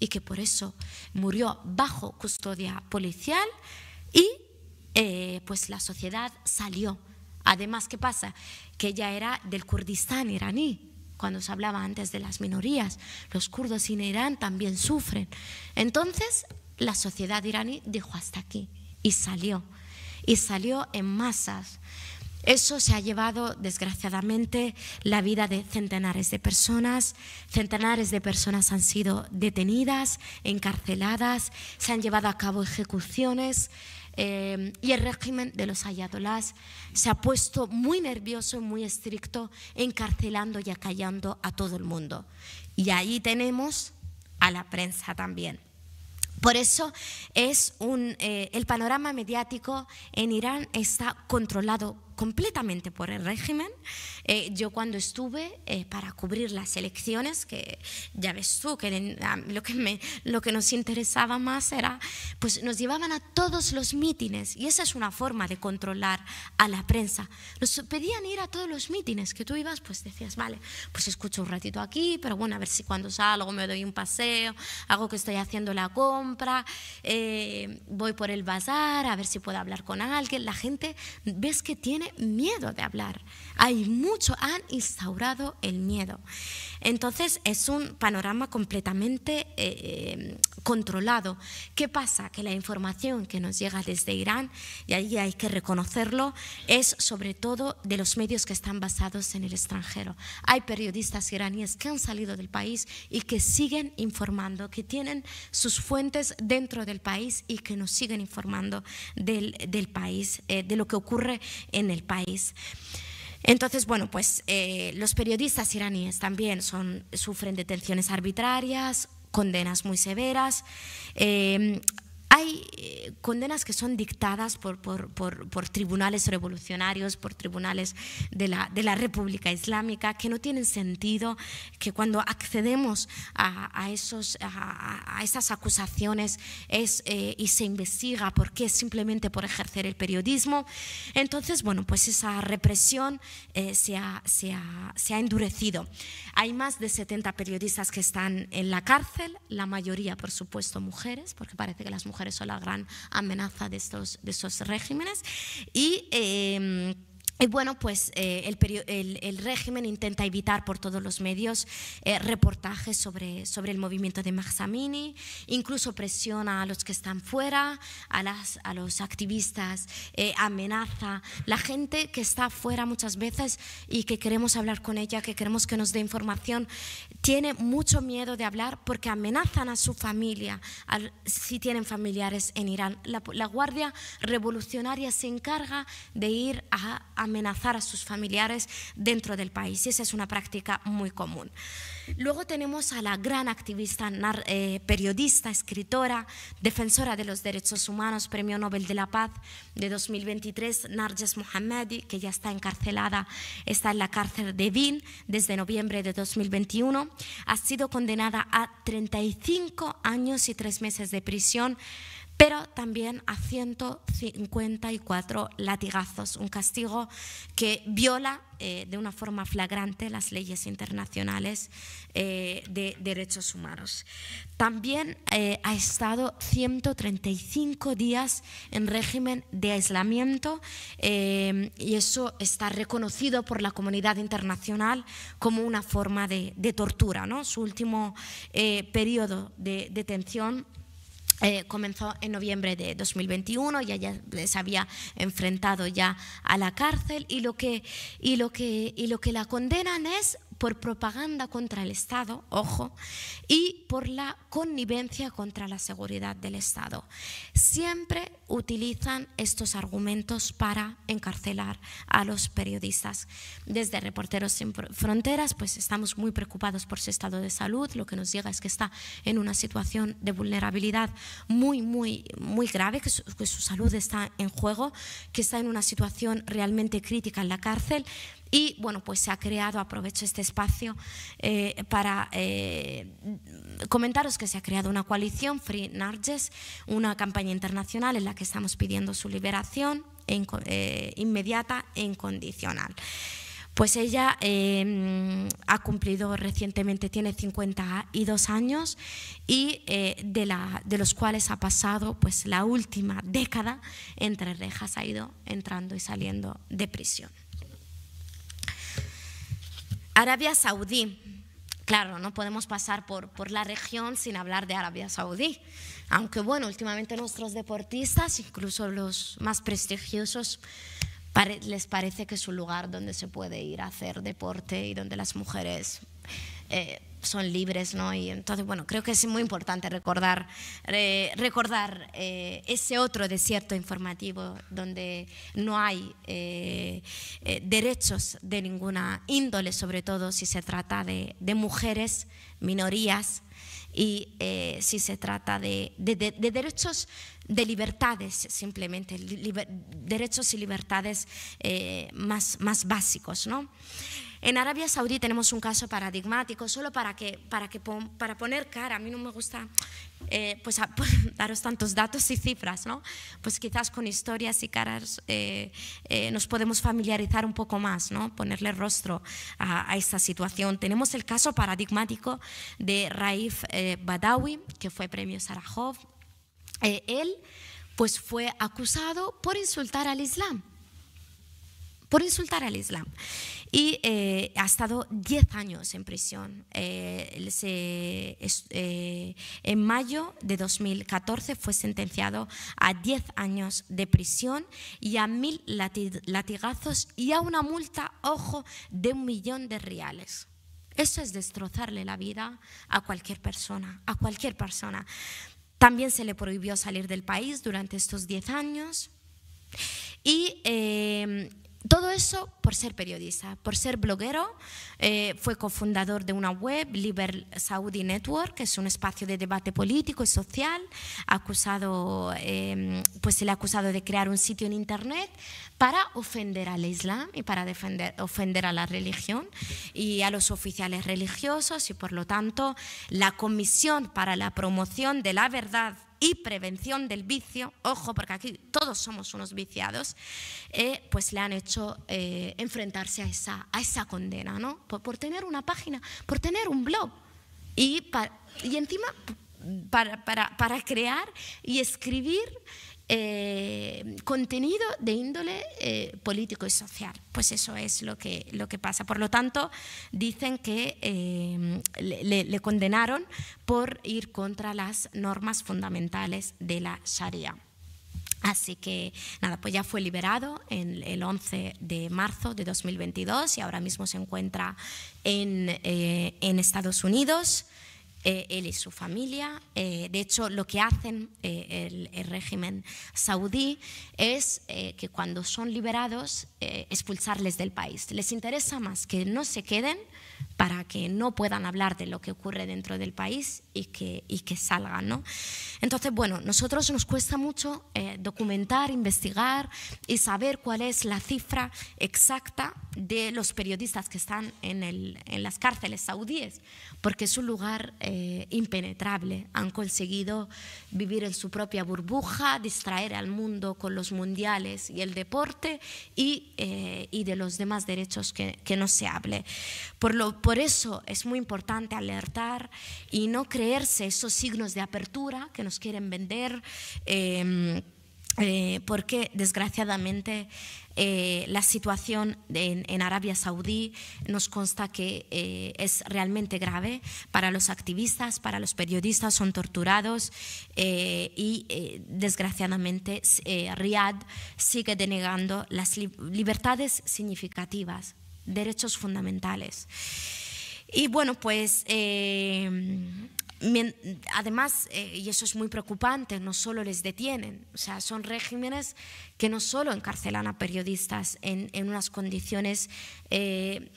y que por eso murió bajo custodia policial y eh, pues la sociedad salió. Además, ¿qué pasa? Que ella era del Kurdistán iraní, cuando se hablaba antes de las minorías. Los kurdos en Irán también sufren. Entonces, la sociedad iraní dijo hasta aquí y salió. Y salió en masas. Eso se ha llevado, desgraciadamente, la vida de centenares de personas. Centenares de personas han sido detenidas, encarceladas, se han llevado a cabo ejecuciones. Eh, y el régimen de los ayatolás se ha puesto muy nervioso y muy estricto, encarcelando y acallando a todo el mundo. Y ahí tenemos a la prensa también. Por eso es un, eh, el panorama mediático en Irán está controlado completamente por el régimen. Eh, yo cuando estuve eh, para cubrir las elecciones, que ya ves tú, que lo que, me, lo que nos interesaba más era, pues nos llevaban a todos los mítines y esa es una forma de controlar a la prensa. Nos pedían ir a todos los mítines que tú ibas, pues decías, vale, pues escucho un ratito aquí, pero bueno, a ver si cuando salgo me doy un paseo, hago que estoy haciendo la compra, eh, voy por el bazar, a ver si puedo hablar con alguien. La gente ves que tiene miedo de hablar. Hay mucho, han instaurado el miedo. Entonces es un panorama completamente eh, eh, controlado. ¿Qué pasa? Que la información que nos llega desde Irán, y ahí hay que reconocerlo, es sobre todo de los medios que están basados en el extranjero. Hay periodistas iraníes que han salido del país y que siguen informando, que tienen sus fuentes dentro del país y que nos siguen informando del, del país, eh, de lo que ocurre en el país. Entonces, bueno, pues eh, los periodistas iraníes también sufren detenciones arbitrarias, condenas muy severas. Eh, hay condenas que son dictadas por, tribunales revolucionarios, por tribunales de la, República Islámica, que no tienen sentido, que cuando accedemos a, esos, esas acusaciones eh, y se investiga por qué simplemente por ejercer el periodismo, entonces, bueno, pues esa represión eh, se, ha, endurecido. Hay más de 70 periodistas que están en la cárcel, la mayoría, por supuesto, mujeres, porque parece que las mujeres son la gran amenaza de estos, de esos regímenes. Y. Em, y bueno, pues eh, el, régimen intenta evitar por todos los medios eh, reportajes sobre, sobre el movimiento de Mahsamini, incluso presiona a los que están fuera, a, las, a los activistas, eh, amenaza. La gente que está fuera muchas veces y que queremos hablar con ella, que queremos que nos dé información, tiene mucho miedo de hablar porque amenazan a su familia, si tienen familiares en Irán. La, Guardia Revolucionaria se encarga de ir a, a amenazar a sus familiares dentro del país. Y esa es una práctica muy común. Luego tenemos a la gran activista, eh, periodista, escritora, defensora de los derechos humanos, Premio Nobel de la Paz de 2023, Narges Mohammadi, que ya está encarcelada, está en la cárcel de vin desde noviembre de 2021. Ha sido condenada a 35 años y tres meses de prisión pero también a 154 latigazos, un castigo que viola eh, de una forma flagrante las leyes internacionales eh, de derechos humanos. También eh, ha estado 135 días en régimen de aislamiento y eso está reconocido por la comunidad internacional como una forma de, tortura. ¿no? Su último periodo de detención eh, comenzó en noviembre de 2021, ya, ya les había enfrentado ya a la cárcel y lo que, y lo que, y lo que la condenan es por propaganda contra el Estado, ojo, y por la connivencia contra la seguridad del Estado. Siempre utilizan estos argumentos para encarcelar a los periodistas. Desde Reporteros sin Fronteras, pues estamos muy preocupados por su estado de salud, lo que nos llega es que está en una situación de vulnerabilidad muy, muy, muy grave, que su, salud está en juego, que está en una situación realmente crítica en la cárcel y bueno, pues se ha creado, aprovecho este espacio eh, para eh, comentaros que se ha creado una coalición, Free Narges, una campaña internacional en la que estamos pidiendo su liberación eh, inmediata e incondicional. Pues ella ha cumplido recientemente, tiene 52 años y de, la, de, los cuales ha pasado pues, la última década entre rejas, ha ido entrando y saliendo de prisión. Arabia Saudí. Claro, no podemos pasar por, por, la región sin hablar de Arabia Saudí. Aunque bueno, últimamente nuestros deportistas, incluso los más prestigiosos, les parece que es un lugar donde se puede ir a hacer deporte y donde las mujeres eh, son libres, ¿no? Y entonces, bueno, creo que es muy importante recordar, eh, recordar eh, ese otro desierto informativo donde no hay eh, derechos de ninguna índole, sobre todo si se trata de, mujeres, minorías y si se trata de, derechos de libertades, simplemente, derechos y libertades más, más básicos, ¿no? En Arabia Saudí tenemos un caso paradigmático, solo para, que, para, que, para poner cara, a mí no me gusta eh, pues, daros tantos datos y cifras, ¿no? pues quizás con historias y caras eh, eh, nos podemos familiarizar un poco más, ¿no? ponerle rostro a, a esta situación. Tenemos el caso paradigmático de Raif Badawi, que fue premio Sarajov. él pues fue acusado por insultar al Islam por insultar al Islam. Y eh, ha estado 10 años en prisión. Eh, eh, en mayo de 2014 fue sentenciado a 10 años de prisión y a mil latigazos y a una multa, ojo, de un millón de reales. Eso es destrozarle la vida a cualquier persona, a cualquier persona. También se le prohibió salir del país durante estos 10 años. Y todo eso por ser periodista, por ser bloguero. Eh, fue cofundador de una web, Liber Saudi Network, que es un espacio de debate político y social. Acusado, em, pues se le ha acusado de crear un sitio en Internet para ofender al Islam y para defender, ofender a la religión y a los oficiales religiosos y por lo tanto la Comisión para la Promoción de la Verdad y prevención del vicio, ojo, porque aquí todos somos unos viciados, eh, pues le han hecho eh, enfrentarse a esa, a esa condena, ¿no? Por, tener una página, por tener un blog. Y, para, y encima para, para crear y escribir eh, contenido de índole eh, político y social. Pues eso es lo que, lo que pasa. Por lo tanto, dicen que eh, le, condenaron por ir contra las normas fundamentales de la Sharia. Así que nada, pues ya fue liberado en el 11 de marzo de 2022 y ahora mismo se encuentra en Estados Unidos. Eh, él y su familia. Eh, de hecho, lo que hacen eh, el, régimen saudí es que cuando son liberados, expulsarles del país. Les interesa más que no se queden para que no puedan hablar de lo que ocurre dentro del país y que, y que salgan. ¿no? Entonces, bueno, nosotros nos cuesta mucho eh, documentar, investigar y saber cuál es la cifra exacta de los periodistas que están en, el, en las cárceles saudíes, porque es un lugar eh, impenetrable. Han conseguido vivir en su propia burbuja, distraer al mundo con los mundiales y el deporte y, eh, y de los demás derechos que, que no se hable. Por lo por eso es muy importante alertar y no creerse esos signos de apertura que nos quieren vender. Em, eh, porque desgraciadamente eh, la situación en, Arabia Saudí nos consta que eh, es realmente grave para los activistas, para los periodistas, son torturados y desgraciadamente Riad sigue denegando las libertades significativas derechos fundamentales. Y bueno, pues eh, además, eh, y eso es muy preocupante, no solo les detienen, o sea, son regímenes que no solo encarcelan a periodistas en, unas condiciones eh,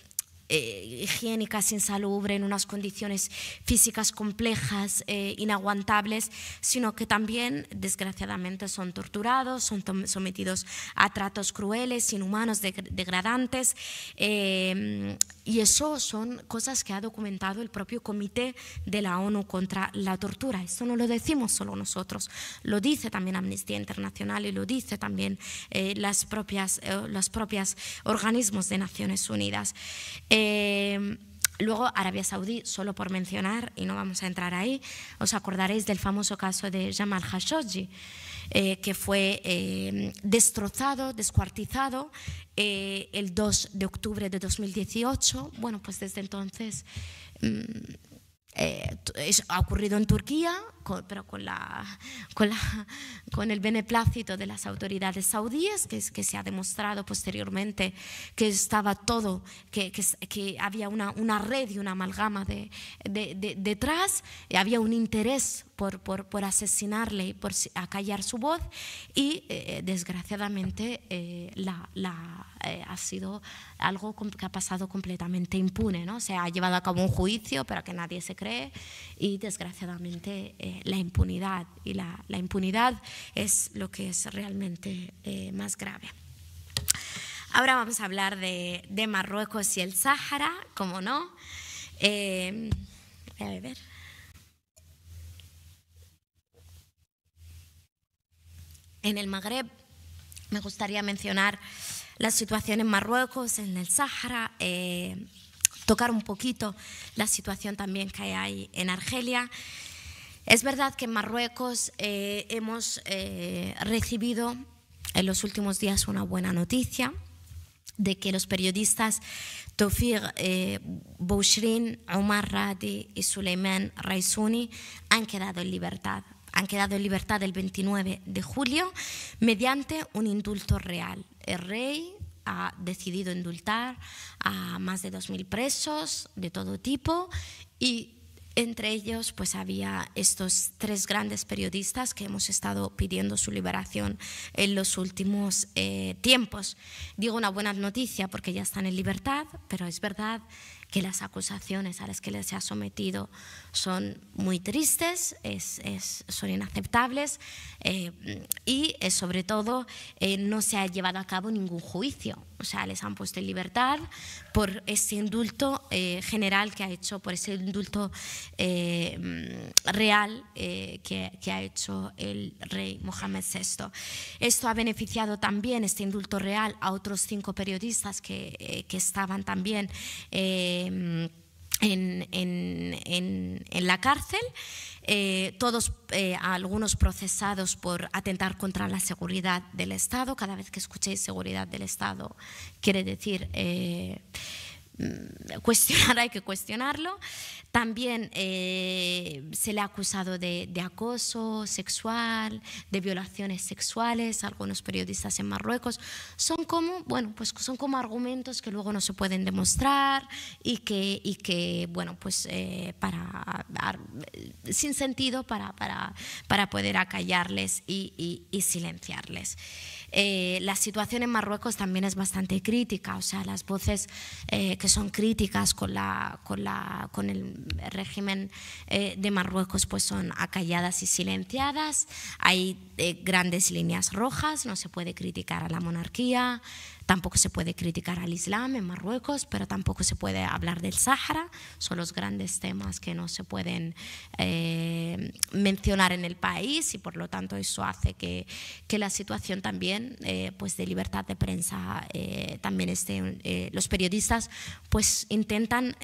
eh, higiénicas insalubres, en unas condiciones físicas complejas, eh, inaguantables, sino que también, desgraciadamente, son torturados, son sometidos a tratos crueles, inhumanos, degradantes. Em, y eso son cosas que ha documentado el propio Comité de la ONU contra la Tortura. Esto no lo decimos solo nosotros, lo dice también Amnistía Internacional y lo dice también eh, las propias, los propios organismos de Naciones Unidas. Em, luego, Arabia Saudí, solo por mencionar, y no vamos a entrar ahí, os acordaréis del famoso caso de Jamal Khashoggi, eh, que fue em, destrozado, descuartizado eh, el 2 de octubre de 2018. Bueno, pues desde entonces... Mm, eh, ha ocurrido en Turquía, pero con, la, con, el beneplácito de las autoridades saudíes, que, que se ha demostrado posteriormente que estaba todo, que, había una, una, red y una amalgama de, detrás, había un interés por, por, por asesinarle, por acallar su voz y eh, eh, desgraciadamente eh, la, la ha sido algo que ha pasado completamente impune. ¿no? Se ha llevado a cabo un juicio pero que nadie se cree y desgraciadamente la impunidad y la, impunidad es lo que es realmente más grave. Ahora vamos a hablar de, Marruecos y el Sáhara, como no. voy a beber. en el Magreb. Me gustaría mencionar la situación en Marruecos, en el Sahara, eh, tocar un poquito la situación también que hay en Argelia. Es verdad que en Marruecos eh, hemos eh, recibido en los últimos días una buena noticia de que los periodistas Tofir eh, Bouchrin, Omar Radi y Suleiman Raisuni han quedado en libertad han quedado en libertad el 29 de julio mediante un indulto real. El rey ha decidido indultar a más de 2.000 presos de todo tipo y entre ellos pues había estos tres grandes periodistas que hemos estado pidiendo su liberación en los últimos eh, tiempos. Digo una buena noticia porque ya están en libertad, pero es verdad que las acusaciones a las que les ha sometido son muy tristes, son inaceptables eh, y eh, sobre todo eh, no se ha llevado a cabo ningún juicio. O sea, les han puesto en libertad por ese indulto general que ha hecho, por ese indulto real que, ha hecho el rey Mohamed VI. Esto ha beneficiado también, este indulto real, a otros cinco periodistas que, que estaban también en, la cárcel. Eh, todos eh, algunos procesados por atentar contra la seguridad del Estado. Cada vez que escuchéis seguridad del Estado, quiere decir eh, Mm, cuestionar hay que cuestionarlo. También eh, se le ha acusado de, acoso sexual, de violaciones sexuales, algunos periodistas en Marruecos. Son como, bueno, pues son como argumentos que luego no se pueden demostrar y que, que bueno, pues eh, para, sin sentido para, para, poder acallarles y silenciarles. Eh, la situación en Marruecos también es bastante crítica, o sea, las voces eh, que son críticas con, la, con, el régimen eh, de Marruecos pues son acalladas y silenciadas, hay grandes líneas rojas, no se puede criticar a la monarquía, Tampoco se puede criticar al Islam en Marruecos, pero tampoco se puede hablar del Sahara. Son los grandes temas que no se pueden eh, mencionar en el país y por lo tanto eso hace que, la situación también eh, pues de libertad de prensa eh, también esté. los periodistas pues intentan,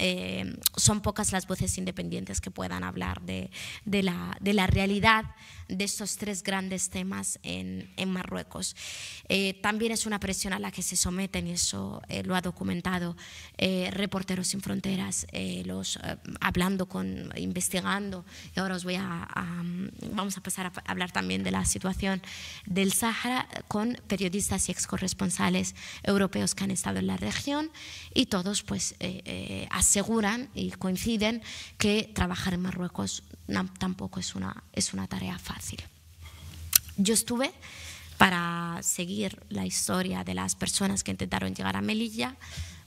son pocas las voces independientes que puedan hablar de, la, de la realidad de estos tres grandes temas en, Marruecos. Eh, también es una presión a la que se someten, y eso eh, lo ha documentado eh, Reporteros sin Fronteras, los, hablando con, investigando, y ahora os voy a, vamos a pasar a hablar también de la situación del Sahara con periodistas y corresponsales europeos que han estado en la región, y todos pues aseguran y coinciden que trabajar en Marruecos tampoco es es una tarea fácil. Yo estuve para seguir la historia de las personas que intentaron llegar a Melilla,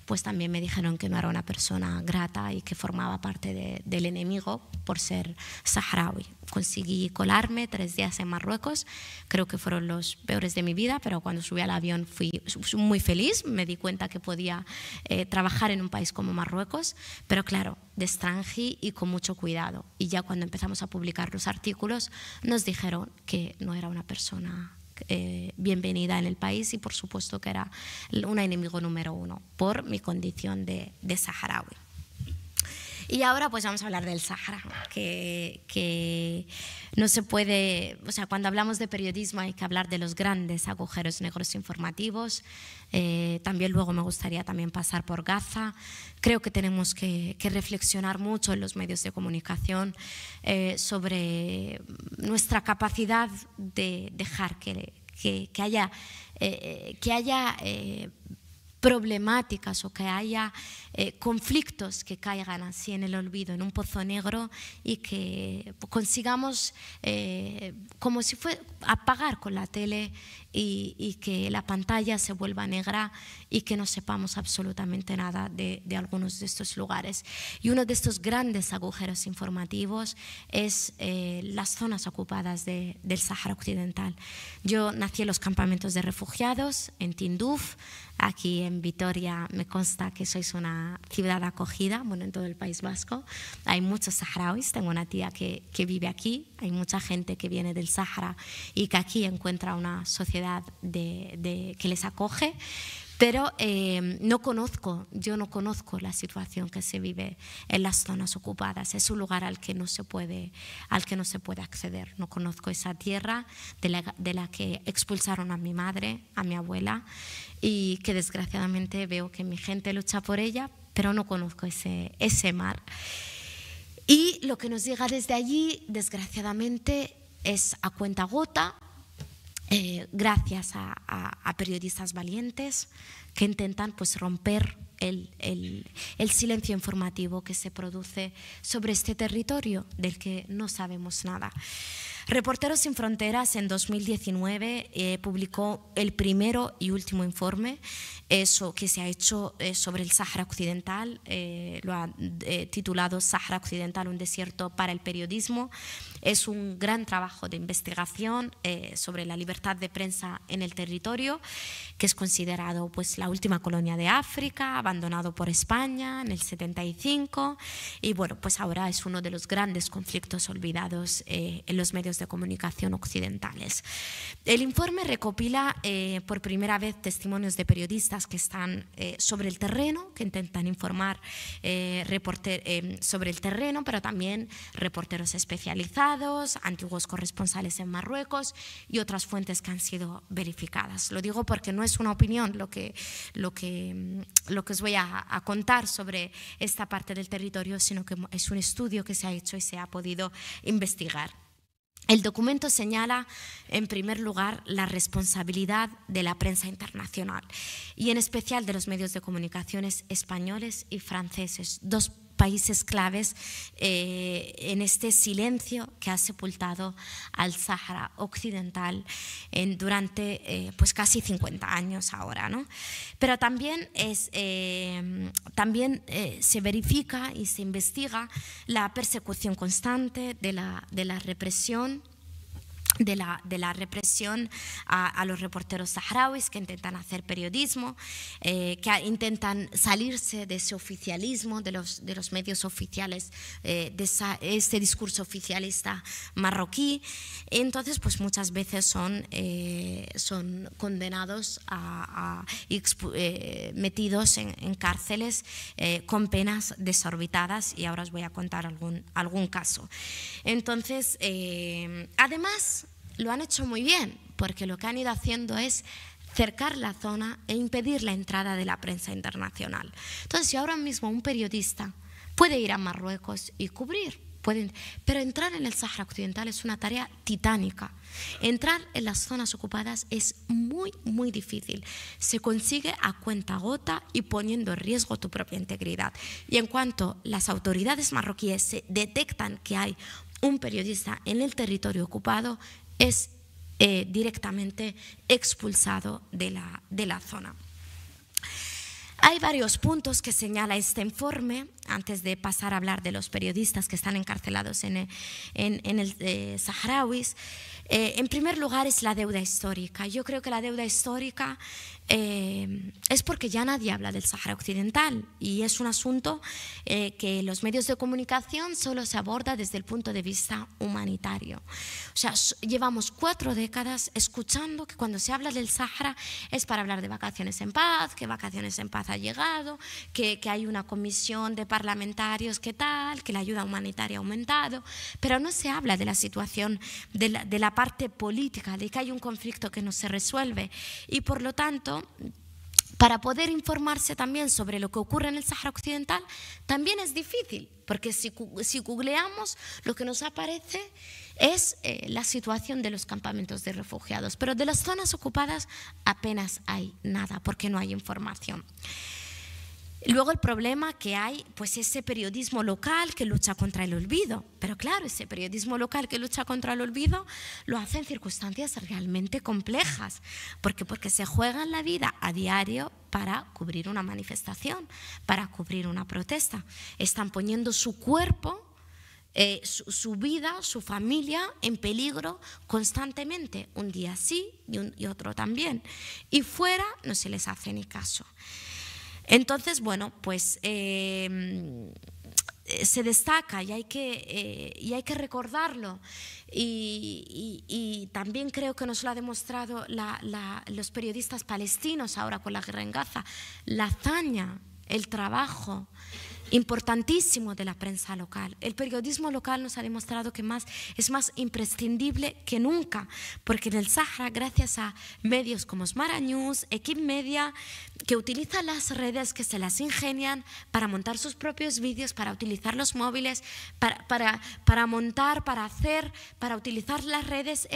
pues también me dijeron que no era una persona grata y que formaba parte del enemigo por ser saharaui. Conseguí colarme tres días en Marruecos, creo que fueron los peores de mi vida, pero cuando subí al avión fui muy feliz, me di cuenta que podía eh, trabajar en un país como Marruecos, pero claro, de extranji y con mucho cuidado. Y ya cuando empezamos a publicar los artículos nos dijeron que no era una persona eh, bienvenida en el país y por supuesto que era un enemigo número uno por mi condición de, de saharaui. Y ahora pues vamos a hablar del Sahara, que, no se puede, o sea, cuando hablamos de periodismo hay que hablar de los grandes agujeros negros informativos. Eh, también luego me gustaría también pasar por Gaza. Creo que tenemos que, reflexionar mucho en los medios de comunicación eh, sobre nuestra capacidad de dejar que, que haya, que haya eh, problemáticas o que haya eh, conflictos que caigan así en el olvido, en un pozo negro y que consigamos eh, como si fuera apagar con la tele y, que la pantalla se vuelva negra y que no sepamos absolutamente nada de, algunos de estos lugares. Y uno de estos grandes agujeros informativos es eh, las zonas ocupadas del Sahara Occidental. Yo nací en los campamentos de refugiados, en Tinduf, Aquí en Vitoria me consta que sois una ciudad acogida, bueno, en todo el País Vasco. Hay muchos saharauis, tengo una tía que, vive aquí, hay mucha gente que viene del Sahara y que aquí encuentra una sociedad de, que les acoge. Pero eh, no conozco, yo no conozco la situación que se vive en las zonas ocupadas. Es un lugar al que no se puede, al que no se puede acceder. No conozco esa tierra de la, de la que expulsaron a mi madre, a mi abuela y que desgraciadamente veo que mi gente lucha por ella, pero no conozco ese, ese mar. Y lo que nos llega desde allí, desgraciadamente, es a cuenta gota, eh, gracias a, periodistas valientes que intentan pues, romper el, el, silencio informativo que se produce sobre este territorio del que no sabemos nada. Reporteros sin Fronteras en 2019 eh, publicó el primero y último informe eso que se ha hecho eh, sobre el Sahara Occidental, eh, lo ha eh, titulado Sahara Occidental, un desierto para el periodismo. Es un gran trabajo de investigación sobre la libertad de prensa en el territorio, que es considerado pues, la última colonia de África, abandonado por España en el 75, y bueno, pues ahora es uno de los grandes conflictos olvidados en los medios de comunicación occidentales. El informe recopila por primera vez testimonios de periodistas que están eh, sobre el terreno, que intentan informar eh, eh, sobre el terreno, pero también reporteros especializados, antiguos corresponsales en Marruecos y otras fuentes que han sido verificadas. Lo digo porque no es una opinión lo que, lo que, lo que os voy a contar sobre esta parte del territorio, sino que es un estudio que se ha hecho y se ha podido investigar. El documento señala, en primer lugar, la responsabilidad de la prensa internacional y, en especial, de los medios de comunicaciones españoles y franceses, países claves eh, en este silencio que ha sepultado al Sahara Occidental durante eh, pues casi 50 años ahora. Pero también, es, eh, también se verifica y se investiga la persecución constante de la, de la represión de la, de la, represión a, los reporteros saharauis que intentan hacer periodismo, eh, que intentan salirse de ese oficialismo, de los, de los medios oficiales, eh, de este ese discurso oficialista marroquí. Entonces, pues muchas veces son, eh, son condenados a, metidos en, en cárceles con penas desorbitadas y ahora os voy a contar algún, algún caso. Entonces, además, lo han hecho muy bien, porque lo que han ido haciendo es cercar la zona e impedir la entrada de la prensa internacional. Entonces, si ahora mismo un periodista puede ir a Marruecos y cubrir, pero entrar en el Sahara Occidental es una tarea titánica. Entrar en las zonas ocupadas es muy, muy difícil. Se consigue a cuenta gota y poniendo en riesgo tu propia integridad. Y en cuanto las autoridades marroquíes detectan que hay un periodista en el territorio ocupado, es eh, directamente expulsado de la, zona. Hay varios puntos que señala este informe, antes de pasar a hablar de los periodistas que están encarcelados en, el Saharaui. Eh, saharauis. Eh, en primer lugar es la deuda histórica. Yo creo que la deuda histórica eh, es porque ya nadie habla del Sahara Occidental y es un asunto eh, que los medios de comunicación solo se aborda desde el punto de vista humanitario. O sea, llevamos cuatro décadas escuchando que cuando se habla del Sahara es para hablar de vacaciones en paz, que vacaciones en paz ha llegado, que, hay una comisión de parlamentarios que tal, que la ayuda humanitaria ha aumentado, pero no se habla de la situación de la parte política, de que hay un conflicto que no se resuelve. Y por lo tanto, para poder informarse también sobre lo que ocurre en el Sahara Occidental, también es difícil, porque si, si googleamos, lo que nos aparece es eh, la situación de los campamentos de refugiados, pero de las zonas ocupadas apenas hay nada, porque no hay información. Luego el problema que hay, pues ese periodismo local que lucha contra el olvido. Pero claro, ese periodismo local que lucha contra el olvido lo hace en circunstancias realmente complejas. porque Porque se juega en la vida a diario para cubrir una manifestación, para cubrir una protesta. Están poniendo su cuerpo, eh, su, vida, su familia en peligro constantemente, un día sí y, un, y otro también. Y fuera no se les hace ni caso. Entonces, bueno, pues eh, se destaca y hay que, eh, hay que recordarlo. Y, también creo que nos lo han demostrado los periodistas palestinos ahora con la guerra en Gaza, la hazaña, el trabajo importantísimo de la prensa local. El periodismo local nos ha demostrado que más, es más imprescindible que nunca, porque en el Sahara, gracias a medios como Smara News, Equip Media, que utilizan las redes, que se las ingenian para montar sus propios vídeos, para utilizar los móviles, para, para, montar, para hacer, para utilizar las redes,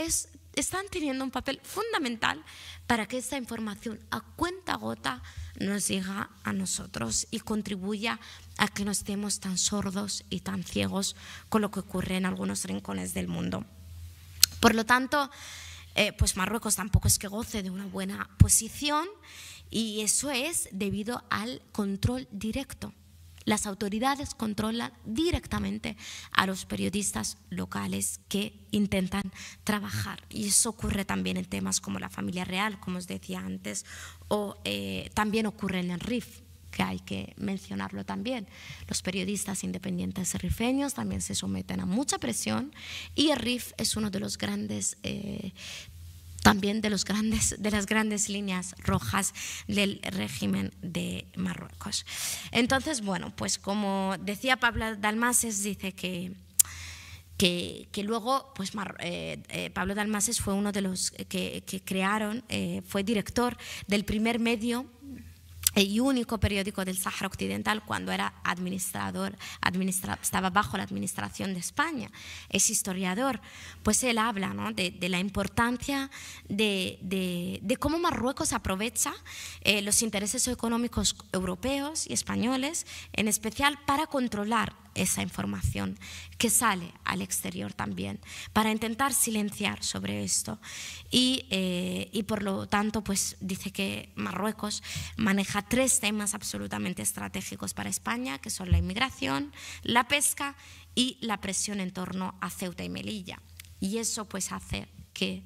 están teniendo un papel fundamental para que esta información a cuenta gota nos llega a nosotros y contribuya a que no estemos tan sordos y tan ciegos con lo que ocurre en algunos rincones del mundo. Por lo tanto, eh, pues Marruecos tampoco es que goce de una buena posición y eso es debido al control directo las autoridades controlan directamente a los periodistas locales que intentan trabajar. Y eso ocurre también en temas como la familia real, como os decía antes, o eh, también ocurre en el RIF, que hay que mencionarlo también. Los periodistas independientes rifeños también se someten a mucha presión y el RIF es uno de los grandes eh, también de, los grandes, de las grandes líneas rojas del régimen de Marruecos. Entonces, bueno, pues como decía Pablo Dalmases, dice que, que, luego pues, eh, eh, Pablo Dalmases fue uno de los que, crearon, eh, fue director del primer medio el único periódico del Sahara Occidental cuando era administrador, estaba bajo la administración de España, es historiador, pues él habla de, la importancia de, cómo Marruecos aprovecha eh, los intereses económicos europeos y españoles, en especial para controlar esa información que sale al exterior también, para intentar silenciar sobre esto. Eh, y, por lo tanto, pues dice que Marruecos maneja tres temas absolutamente estratégicos para España, que son la inmigración, la pesca y la presión en torno a Ceuta y Melilla. Y eso pues hace que...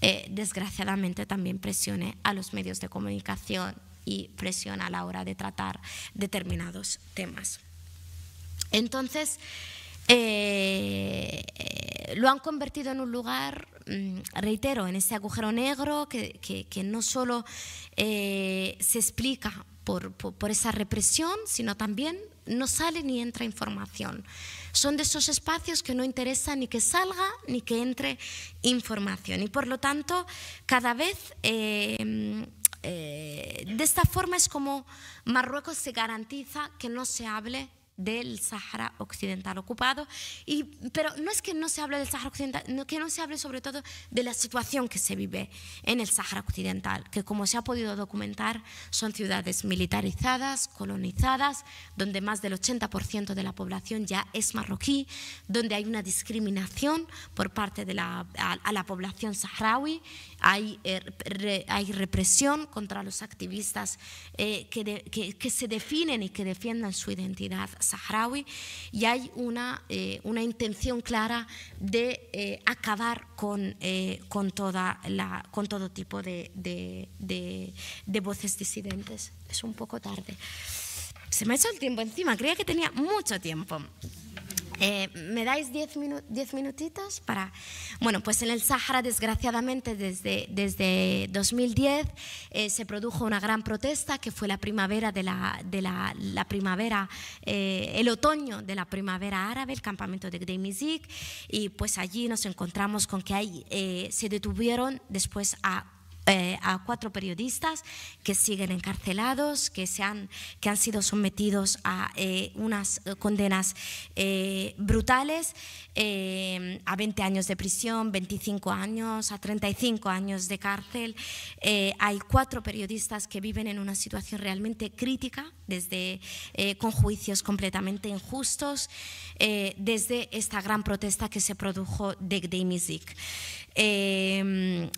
Eh, desgraciadamente también presione a los medios de comunicación y presiona a la hora de tratar determinados temas. Entonces, eh, lo han convertido en un lugar, mm, reitero, en ese agujero negro que, no solo eh, se explica por, por, esa represión, sino también no sale ni entra información. Son de esos espacios que no interesa ni que salga ni que entre información. Y por lo tanto, cada vez... Eh, de esta forma es como Marruecos se garantiza que no se hable del Sahara Occidental ocupado. Y, pero no es que no se hable del Sahara Occidental, que no se hable sobre todo de la situación que se vive en el Sahara Occidental, que como se ha podido documentar son ciudades militarizadas, colonizadas, donde más del 80% de la población ya es marroquí, donde hay una discriminación por parte de la, a, la población saharaui, hay, eh, hay represión contra los activistas eh, que, que, que se definen y que defiendan su identidad saharaui y hay una, eh, una intención clara de eh, acabar con, eh, con, toda la, con todo tipo de, de, de voces disidentes. Es un poco tarde. Se me ha hecho el tiempo encima, creía que tenía mucho tiempo. Eh, ¿Me dais diez, minutos minutitos para...? Bueno, pues en el Sáhara, desgraciadamente, desde, desde 2010 eh, se produjo una gran protesta que fue la primavera de de la, primavera, eh, el otoño de la primavera árabe, el campamento de Gdeimizik, y pues allí nos encontramos con que ahí se detuvieron después a eh, a cuatro periodistas que siguen encarcelados, que, han, que han sido sometidos a eh, unas eh, condenas brutales. Eh, a 20 años de prisión, 25 años, a 35 años de cárcel. Eh, hay cuatro periodistas que viven en una situación realmente crítica, desde, eh, con juicios completamente injustos, desde esta gran protesta que se produjo de Gdeimisik.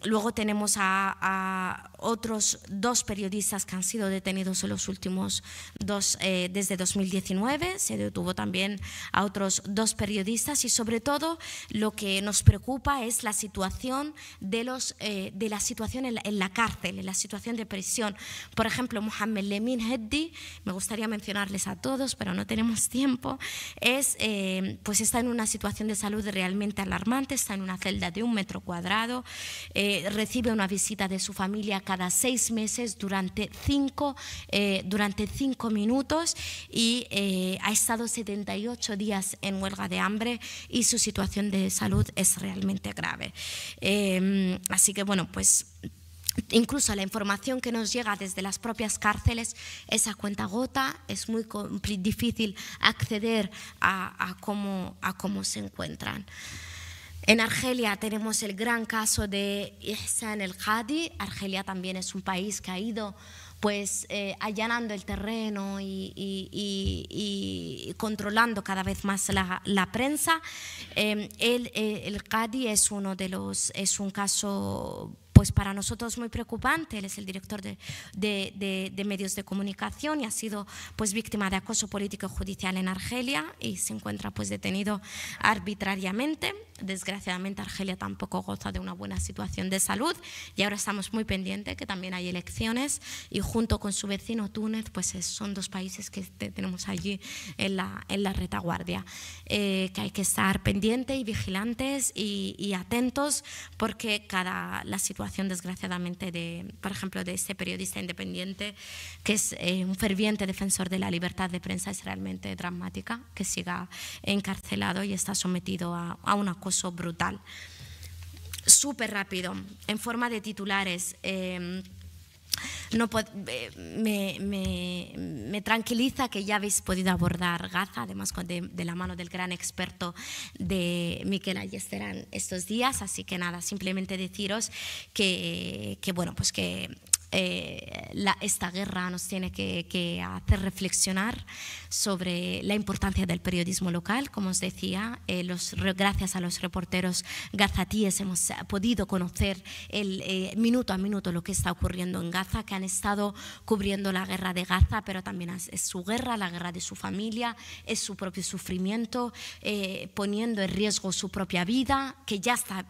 luego tenemos a, otros dos periodistas que han sido detenidos en los últimos dos, desde 2019. Se detuvo también a otros dos periodistas y sobre sobre todo lo que nos preocupa es la situación de, los, eh, de la situación en la, cárcel, en la situación de prisión. Por ejemplo, Mohamed Lemin Heddi, me gustaría mencionarles a todos, pero no tenemos tiempo, es, eh, pues está en una situación de salud realmente alarmante, está en una celda de un metro cuadrado, eh, recibe una visita de su familia cada seis meses durante cinco, durante cinco minutos y ha estado 78 días en huelga de hambre y y su situación de salud es realmente grave. Em, así que bueno, pues incluso la información que nos llega desde las propias cárceles es a cuenta gota, es muy difícil acceder a, cómo, a cómo se encuentran. En Argelia tenemos el gran caso de Ihsan el Khadi. Argelia también es un país que ha ido pues eh, allanando el terreno y, controlando cada vez más la, prensa. el, em, eh, el Cadi es uno de los, es un caso pues para nosotros muy preocupante, él es el director de, medios de comunicación y ha sido pues víctima de acoso político judicial en Argelia y se encuentra pues detenido arbitrariamente. Desgraciadamente Argelia tampoco goza de una buena situación de salud y ahora estamos muy pendientes que también hay elecciones y junto con su vecino Túnez pues son dos países que tenemos allí en la, en la retaguardia, eh, que hay que estar pendientes y vigilantes y, atentos porque cada, la situación desgraciadamente de, por ejemplo, de este periodista independiente que es eh, un ferviente defensor de la libertad de prensa es realmente dramática, que siga encarcelado y está sometido a, una brutal. Súper rápido, en forma de titulares. Em, no eh, me, tranquiliza que ya habéis podido abordar Gaza, además de, la mano del gran experto de Miquel Ayesterán estos días. Así que nada, simplemente deciros que bueno, pues que eh, la, esta guerra nos tiene que, hacer reflexionar sobre la importancia del periodismo local. Como os decía, eh, los, gracias a los reporteros gazatíes hemos podido conocer el, eh, minuto a minuto lo que está ocurriendo en Gaza, que han estado cubriendo la guerra de Gaza, pero también es, su guerra, la guerra de su familia, es su propio sufrimiento, eh, poniendo en riesgo su propia vida, que ya está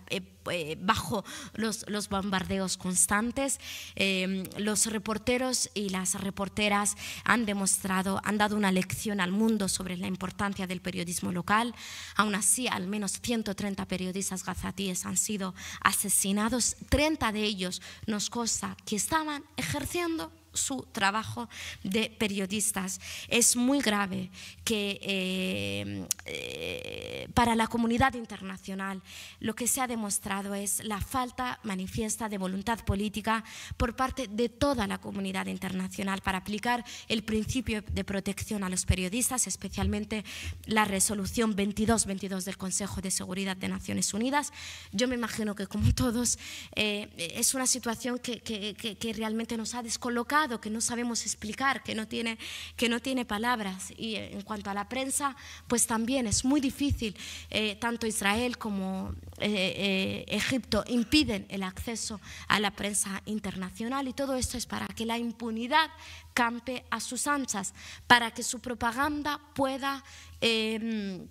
eh, bajo los, bombardeos constantes. Em, los reporteros y las reporteras han demostrado, han dado una lección al mundo sobre la importancia del periodismo local. Aún así, al menos 130 periodistas gazatíes han sido asesinados. 30 de ellos nos consta que estaban ejerciendo su trabajo de periodistas. Es muy grave que eh, eh, para la comunidad internacional lo que se ha demostrado es la falta manifiesta de voluntad política por parte de toda la comunidad internacional para aplicar el principio de protección a los periodistas, especialmente la resolución 2222 del Consejo de Seguridad de Naciones Unidas. Yo me imagino que como todos eh, es una situación que realmente nos ha descolocado que no sabemos explicar, que no tiene, que no tiene palabras. Y eh, en cuanto a la prensa, pues también es muy difícil, eh, tanto Israel como eh, Egipto impiden el acceso a la prensa internacional y todo esto es para que la impunidad campe a sus anchas, para que su propaganda pueda... Em,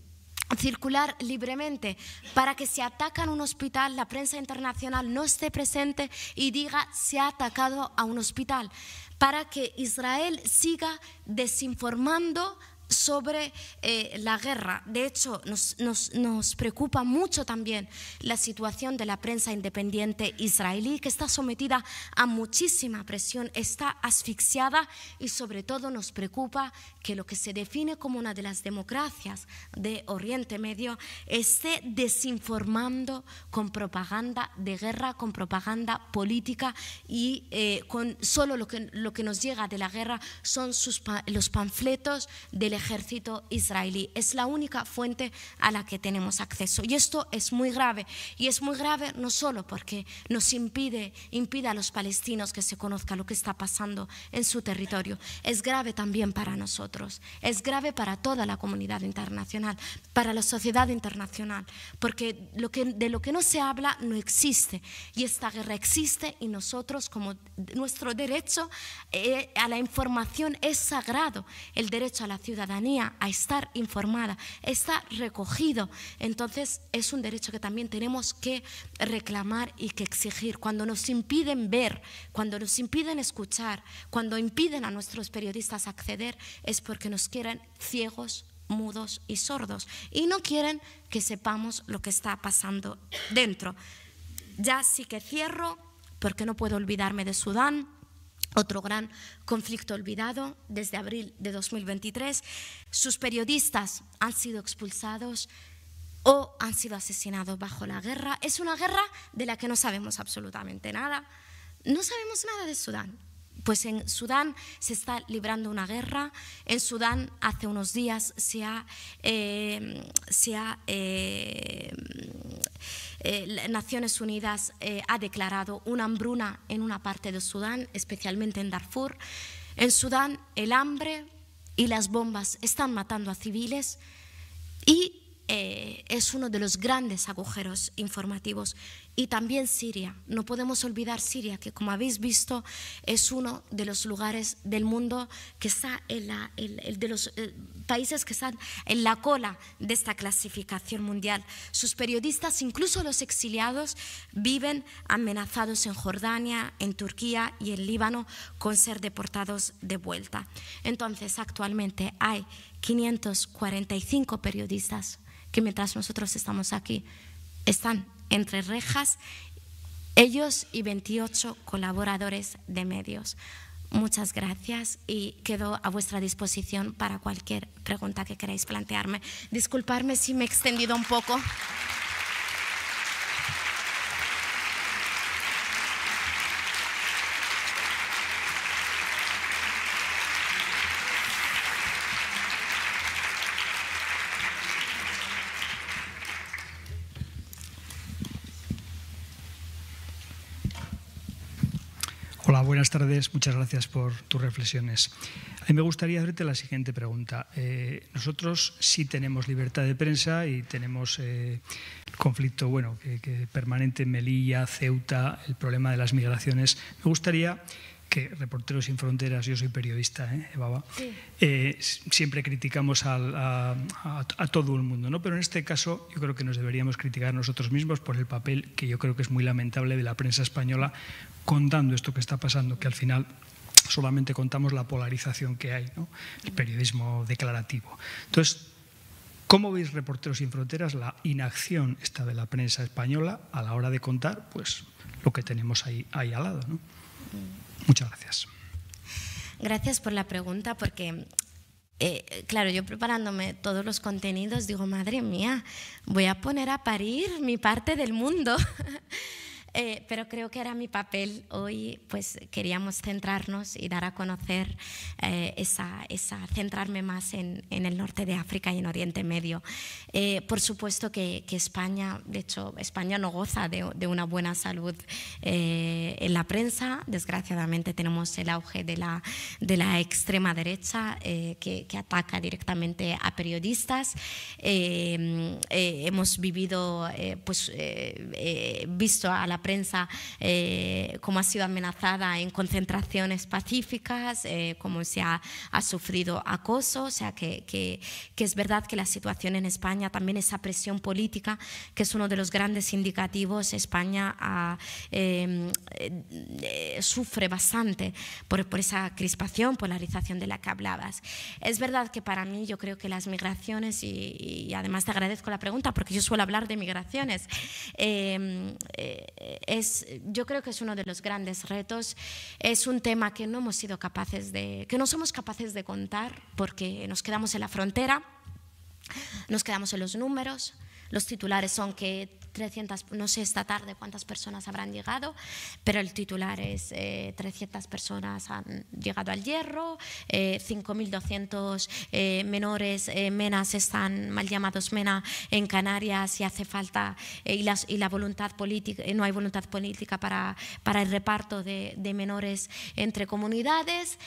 circular libremente para que si atacan un hospital, la prensa internacional no esté presente y diga se ha atacado a un hospital, para que Israel siga desinformando sobre eh, la guerra. De hecho, nos, preocupa mucho también la situación de la prensa independiente israelí, que está sometida a muchísima presión, está asfixiada y sobre todo nos preocupa que lo que se define como una de las democracias de Oriente Medio esté desinformando con propaganda de guerra, con propaganda política y eh, con solo lo que, lo que nos llega de la guerra son sus, los panfletos la ejército israelí. Es la única fuente a la que tenemos acceso. Y esto es muy grave. Y es muy grave no solo porque nos impide, impide a los palestinos que se conozca lo que está pasando en su territorio. Es grave también para nosotros. Es grave para toda la comunidad internacional, para la sociedad internacional. Porque lo que, de lo que no se habla no existe. Y esta guerra existe y nosotros, como nuestro derecho eh, a la información es sagrado, el derecho a la ciudad a estar informada está recogido, entonces es un derecho que también tenemos que reclamar y que exigir. Cuando nos impiden ver, cuando nos impiden escuchar, cuando impiden a nuestros periodistas acceder, es porque nos quieren ciegos mudos y sordos y no quieren que sepamos lo que está pasando dentro. Ya sí que cierro porque no puedo olvidarme de Sudán otro gran conflicto olvidado desde abril de 2023. Sus periodistas han sido expulsados o han sido asesinados bajo la guerra. Es una guerra de la que no sabemos absolutamente nada. No sabemos nada de Sudán pues en Sudán se está librando una guerra. En Sudán hace unos días se ha, eh, eh, eh, Naciones Unidas ha declarado una hambruna en una parte de Sudán, especialmente en Darfur. En Sudán el hambre y las bombas están matando a civiles y es uno de los grandes agujeros informativos y también Siria. No podemos olvidar Siria, que como habéis visto es uno de los lugares del mundo que está en la, de los eh, países que están en la cola de esta clasificación mundial. Sus periodistas, incluso los exiliados, viven amenazados en Jordania, en Turquía y en Líbano con ser deportados de vuelta. Entonces, actualmente hay 545 periodistas que mientras nosotros estamos aquí están entre rejas, ellos y 28 colaboradores de medios. Muchas gracias y quedo a vuestra disposición para cualquier pregunta que queráis plantearme. Disculparme si me he extendido un poco. Buenas tardes, muchas gracias por tus reflexiones. A mí me gustaría hacerte la siguiente pregunta. Eh, nosotros sí tenemos libertad de prensa y tenemos eh, conflicto bueno, que, permanente en Melilla, Ceuta, el problema de las migraciones. Me gustaría que Reporteros sin Fronteras, yo soy periodista, ¿eh, eh siempre criticamos a, todo el mundo, ¿no? Pero en este caso yo creo que nos deberíamos criticar nosotros mismos por el papel que yo creo que es muy lamentable de la prensa española contando esto que está pasando, que al final solamente contamos la polarización que hay, ¿no? el periodismo declarativo. Entonces, ¿Cómo veis Reporteros sin Fronteras la inacción esta de la prensa española a la hora de contar pues, lo que tenemos ahí, ahí al lado? ¿no? Mm. Muchas gracias. Gracias por la pregunta, porque eh, claro, yo preparándome todos los contenidos, digo, madre mía, voy a poner a parir mi parte del mundo. Eh, pero creo que era mi papel. Hoy pues queríamos centrarnos y dar a conocer eh, esa, centrarme más en, el norte de África y en Oriente Medio. Eh, por supuesto que, España, de hecho España no goza de, una buena salud en la prensa. Desgraciadamente tenemos el auge de la, de la extrema derecha que, que, ataca directamente a periodistas. hemos vivido, pues visto a la prensa prensa eh, cómo ha sido amenazada en concentraciones pacíficas, eh, cómo se ha, sufrido acoso, o sea que, que, es verdad que la situación en España, también esa presión política, que es uno de los grandes indicativos, España em, eh, eh, sufre bastante por, por esa crispación, polarización de la que hablabas. Es verdad que para mí yo creo que las migraciones, y, además te agradezco la pregunta porque yo suelo hablar de migraciones, em, eh, es, yo creo que es uno de los grandes retos. Es un tema que no hemos sido capaces de, que no somos capaces de contar porque nos quedamos en la frontera, nos quedamos en los números, los titulares son que no sé esta tarde cuántas personas habrán llegado, pero el titular es 300 eh, personas han llegado al hierro, 5.200 eh, eh, menores menas están mal llamados mena en Canarias y hace falta, y, y, la voluntad política, no hay voluntad política para, para el reparto de, menores entre comunidades.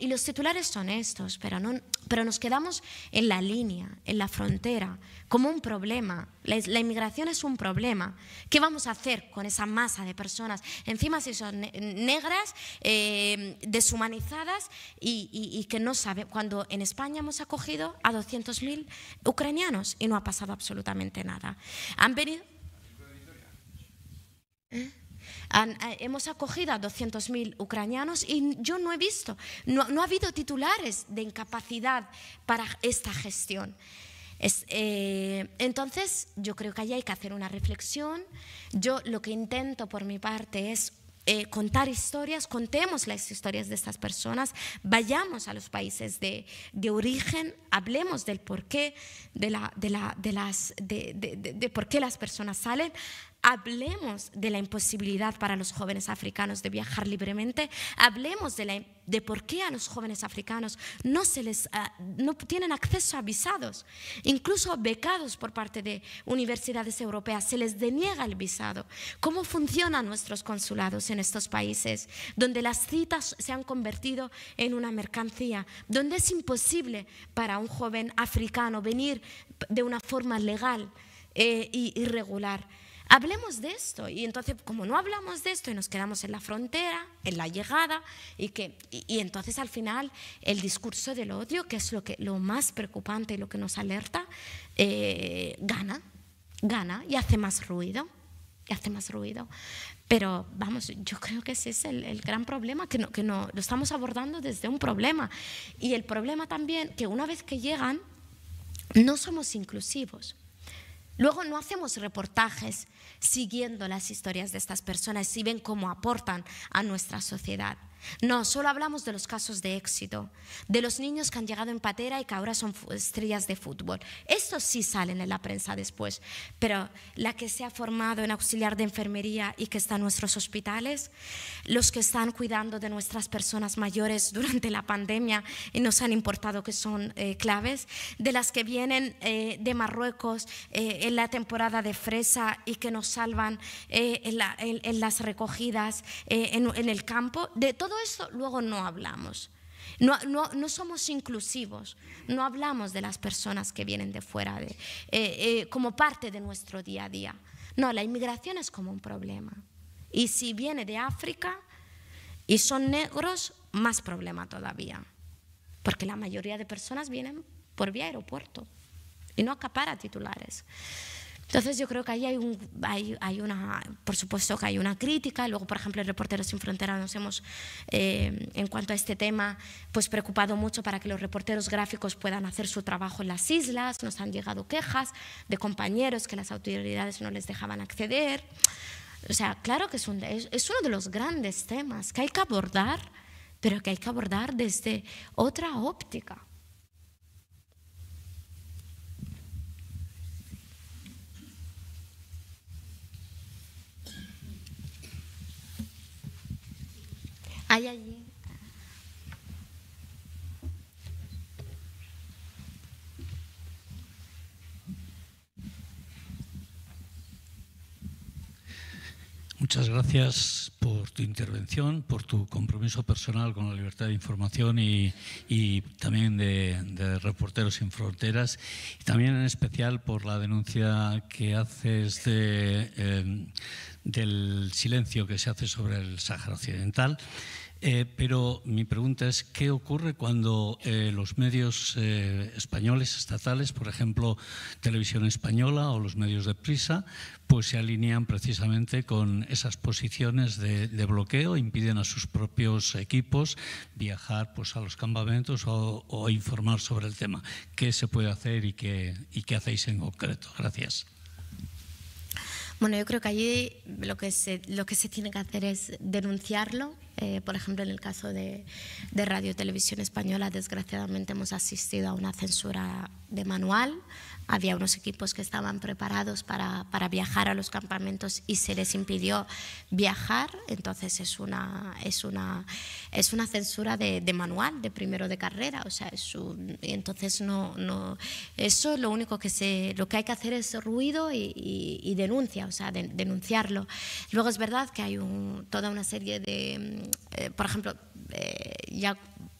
y los titulares son estos, pero, no, pero nos quedamos en la línea, en la frontera como un problema. La, inmigración es un problema. ¿Qué vamos a hacer con esa masa de personas? Encima si son negras, em, deshumanizadas y, que no saben. Cuando en España hemos acogido a 200.000 ucranianos y no ha pasado absolutamente nada. ¿eh? Eh, hemos acogido a 200.000 ucranianos y yo no he visto, no ha habido titulares de incapacidad para esta gestión. Eh, entonces, yo creo que ahí hay que hacer una reflexión. Yo lo que intento por mi parte es eh, contar historias, contemos las historias de estas personas, vayamos a los países de, origen, hablemos del porqué de, la, de, la, de las, de, por qué las personas salen, Hablemos de la imposibilidad para los jóvenes africanos de viajar libremente. Hablemos de, por qué a los jóvenes africanos no, se les, ah, tienen acceso a visados. Incluso becados por parte de universidades europeas se les deniega el visado. ¿Cómo funcionan nuestros consulados en estos países donde las citas se han convertido en una mercancía? Donde es imposible para un joven africano venir de una forma legal e irregular. Hablemos de esto. Y entonces, como no hablamos de esto y nos quedamos en la frontera, en la llegada, y, que, y, entonces al final el discurso del odio, que es lo, que, lo más preocupante y lo que nos alerta, eh, gana, gana y hace más ruido. Y hace más ruido. Pero vamos, yo creo que ese es el, gran problema, que, no, no, lo estamos abordando desde un problema. Y el problema también, que una vez que llegan, no somos inclusivos. Luego no hacemos reportajes siguiendo las historias de estas personas y ven cómo aportan a nuestra sociedad. No, solo hablamos de los casos de éxito, de los niños que han llegado en patera y que ahora son estrellas de fútbol. Estos sí salen en la prensa después, pero la que se ha formado en auxiliar de enfermería y que está en nuestros hospitales, los que están cuidando de nuestras personas mayores durante la pandemia y nos han importado que son eh, claves, de las que vienen eh, de Marruecos eh, en la temporada de fresa y que nos salvan en, las recogidas en, el campo, de todo todo esto luego no hablamos. No, no, no, somos inclusivos, no hablamos de las personas que vienen de fuera de, eh, eh, como parte de nuestro día a día. No, la inmigración es como un problema. Y si viene de África y son negros, más problema todavía. Porque la mayoría de personas vienen por vía aeropuerto y no acapara titulares. Entonces yo creo que ahí hay, un, hay, una, por supuesto que hay una crítica, luego por ejemplo en Reporteros sin Fronteras nos hemos, eh, en cuanto a este tema, pues preocupado mucho para que los reporteros gráficos puedan hacer su trabajo en las islas, nos han llegado quejas de compañeros que las autoridades no les dejaban acceder. O sea, claro que es uno de los grandes temas que hay que abordar, pero que hay que abordar desde otra óptica. Hay allí. Muchas gracias por tu intervención, por tu compromiso personal con la libertad de información y, también de, Reporteros sin Fronteras. Y también en especial por la denuncia que haces de, eh, del silencio que se hace sobre el Sáhara Occidental. Eh, pero mi pregunta es, ¿qué ocurre cuando eh, los medios eh, españoles, estatales, por ejemplo, Televisión Española o los medios de prisa, pues se alinean precisamente con esas posiciones de, bloqueo, impiden a sus propios equipos viajar pues, a los campamentos o, informar sobre el tema? ¿Qué se puede hacer y qué hacéis en concreto? Gracias. Bueno, yo creo que allí lo que se, tiene que hacer es denunciarlo. Eh, por ejemplo, en el caso de, de Radio Televisión Española, desgraciadamente hemos asistido a una censura de manual. Había unos equipos que estaban preparados para, para viajar a los campamentos y se les impidió viajar, entonces es una, es una, es una censura de, manual, de primero de carrera, o sea, es entonces no, no, eso lo único que se, lo que hay que hacer es ruido y, denuncia, o sea, denunciarlo. Luego es verdad que hay un, toda una serie de, eh, por ejemplo, eh, ya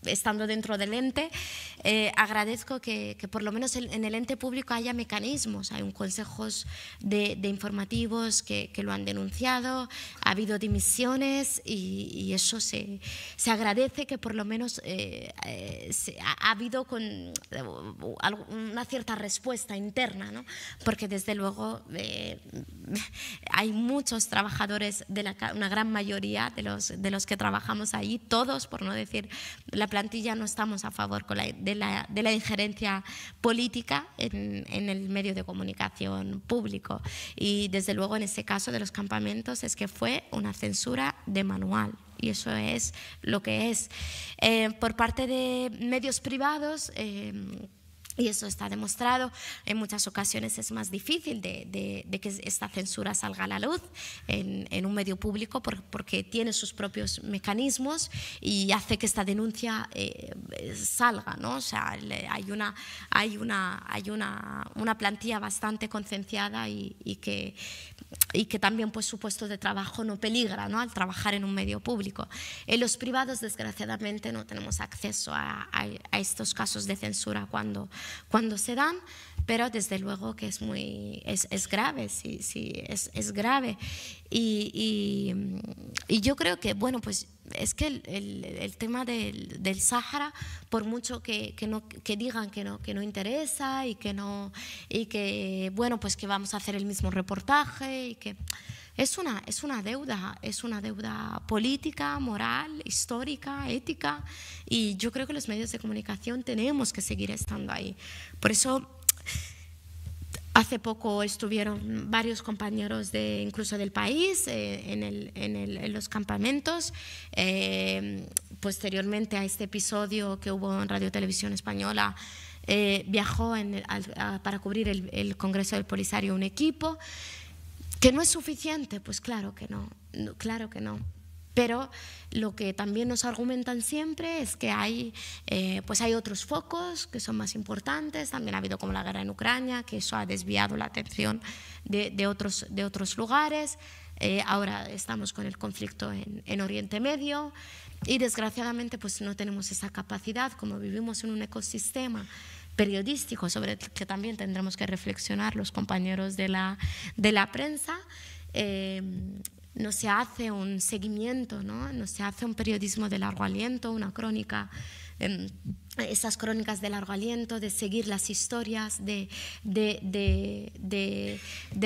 estando dentro del ente, eh, agradezco que, por lo menos en, el ente público haya mecanismos, hay un consejos de, informativos que, lo han denunciado, ha habido dimisiones y, eso se, se, agradece que por lo menos eh, eh, se, ha, habido con, una cierta respuesta interna, porque desde luego hay muchos trabajadores, de una gran mayoría de los, de los que trabajamos allí, todos, por no decir la plantilla no estamos a favor con de, la, injerencia política en, el medio de comunicación público. Y desde luego en ese caso de los campamentos es que fue una censura de manual. Y eso es lo que es. Eh, por parte de medios privados... Eh, y eso está demostrado. En muchas ocasiones es más difícil de, que esta censura salga a la luz en, un medio público porque tiene sus propios mecanismos y hace que esta denuncia eh, salga. ¿no? O sea, hay, una, hay, una, hay una, una plantilla bastante concienciada y que y que también pues, su puesto de trabajo no peligra ¿no? al trabajar en un medio público. En los privados, desgraciadamente, no tenemos acceso a, estos casos de censura cuando, cuando se dan, pero desde luego que es muy es, es grave, sí, sí, es, es grave. Y, y, y, yo creo que, bueno, pues es que el, tema del, del Sahara, por mucho que, no, digan que no, que no interesa y que no y que bueno pues que vamos a hacer el mismo reportaje y que es una, es una deuda, es una deuda política, moral, histórica, ética, y yo creo que los medios de comunicación tenemos que seguir estando ahí. Por eso Hace poco estuvieron varios compañeros de, incluso del país eh, en, los campamentos. Eh, posteriormente a este episodio que hubo en Radio Televisión Española, eh, viajó para cubrir el, Congreso del Polisario un equipo, que no es suficiente, pues claro que no claro que no. Pero lo que también nos argumentan siempre es que hay, eh, pues hay otros focos que son más importantes, también ha habido como la guerra en Ucrania, que eso ha desviado la atención de, otros, de otros lugares, eh, ahora estamos con el conflicto en, Oriente Medio y desgraciadamente pues no tenemos esa capacidad, como vivimos en un ecosistema periodístico sobre el que también tendremos que reflexionar los compañeros de la, de la prensa, eh, no se hace un seguimiento, ¿no? se hace un periodismo de largo aliento, una crónica. Em, esas crónicas de largo aliento, de seguir las historias, de,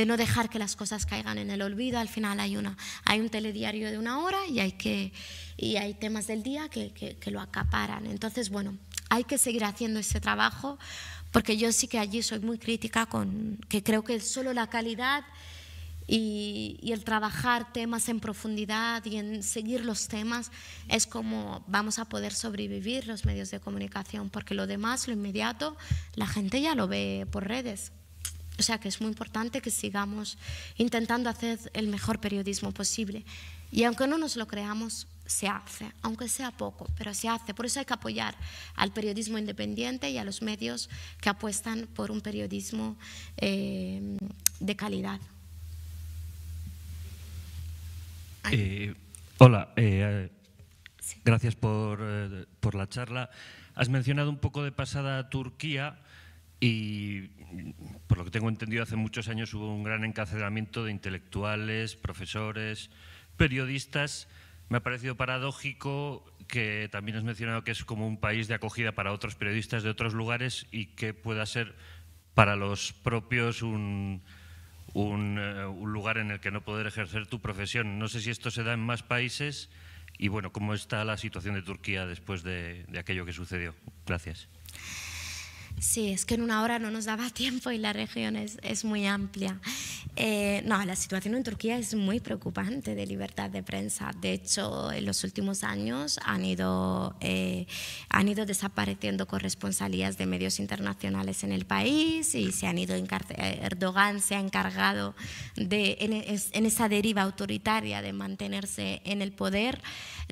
no dejar que las cosas caigan en el olvido. Al final hay, una, hay un telediario de una hora y hay, que, y hay temas del día que, que lo acaparan. Entonces, bueno, hay que seguir haciendo ese trabajo porque yo sí que allí soy muy crítica con que creo que solo la calidad y, el trabajar temas en profundidad y en seguir los temas es como vamos a poder sobrevivir los medios de comunicación, porque lo demás, lo inmediato, la gente ya lo ve por redes. O sea que es muy importante que sigamos intentando hacer el mejor periodismo posible. Y aunque no nos lo creamos, se hace, aunque sea poco, pero se hace. Por eso hay que apoyar al periodismo independiente y a los medios que apuestan por un periodismo eh, de calidad. Eh, hola, eh, eh, gracias por, por, la charla. Has mencionado un poco de pasada Turquía y, por lo que tengo entendido, hace muchos años hubo un gran encarcelamiento de intelectuales, profesores, periodistas. Me ha parecido paradójico que también has mencionado que es como un país de acogida para otros periodistas de otros lugares y que pueda ser para los propios un eh, un, lugar en el que no poder ejercer tu profesión. No sé si esto se da en más países y, bueno, cómo está la situación de Turquía después de aquello que sucedió. Gracias. Sí, es que en una hora no nos daba tiempo y la región es, es muy amplia. Eh, no, la situación en Turquía es muy preocupante de libertad de prensa. De hecho, en los últimos años han ido, eh, han ido desapareciendo corresponsalías de medios internacionales en el país y se han ido Erdogan se ha encargado de, en, esa deriva autoritaria de mantenerse en el poder,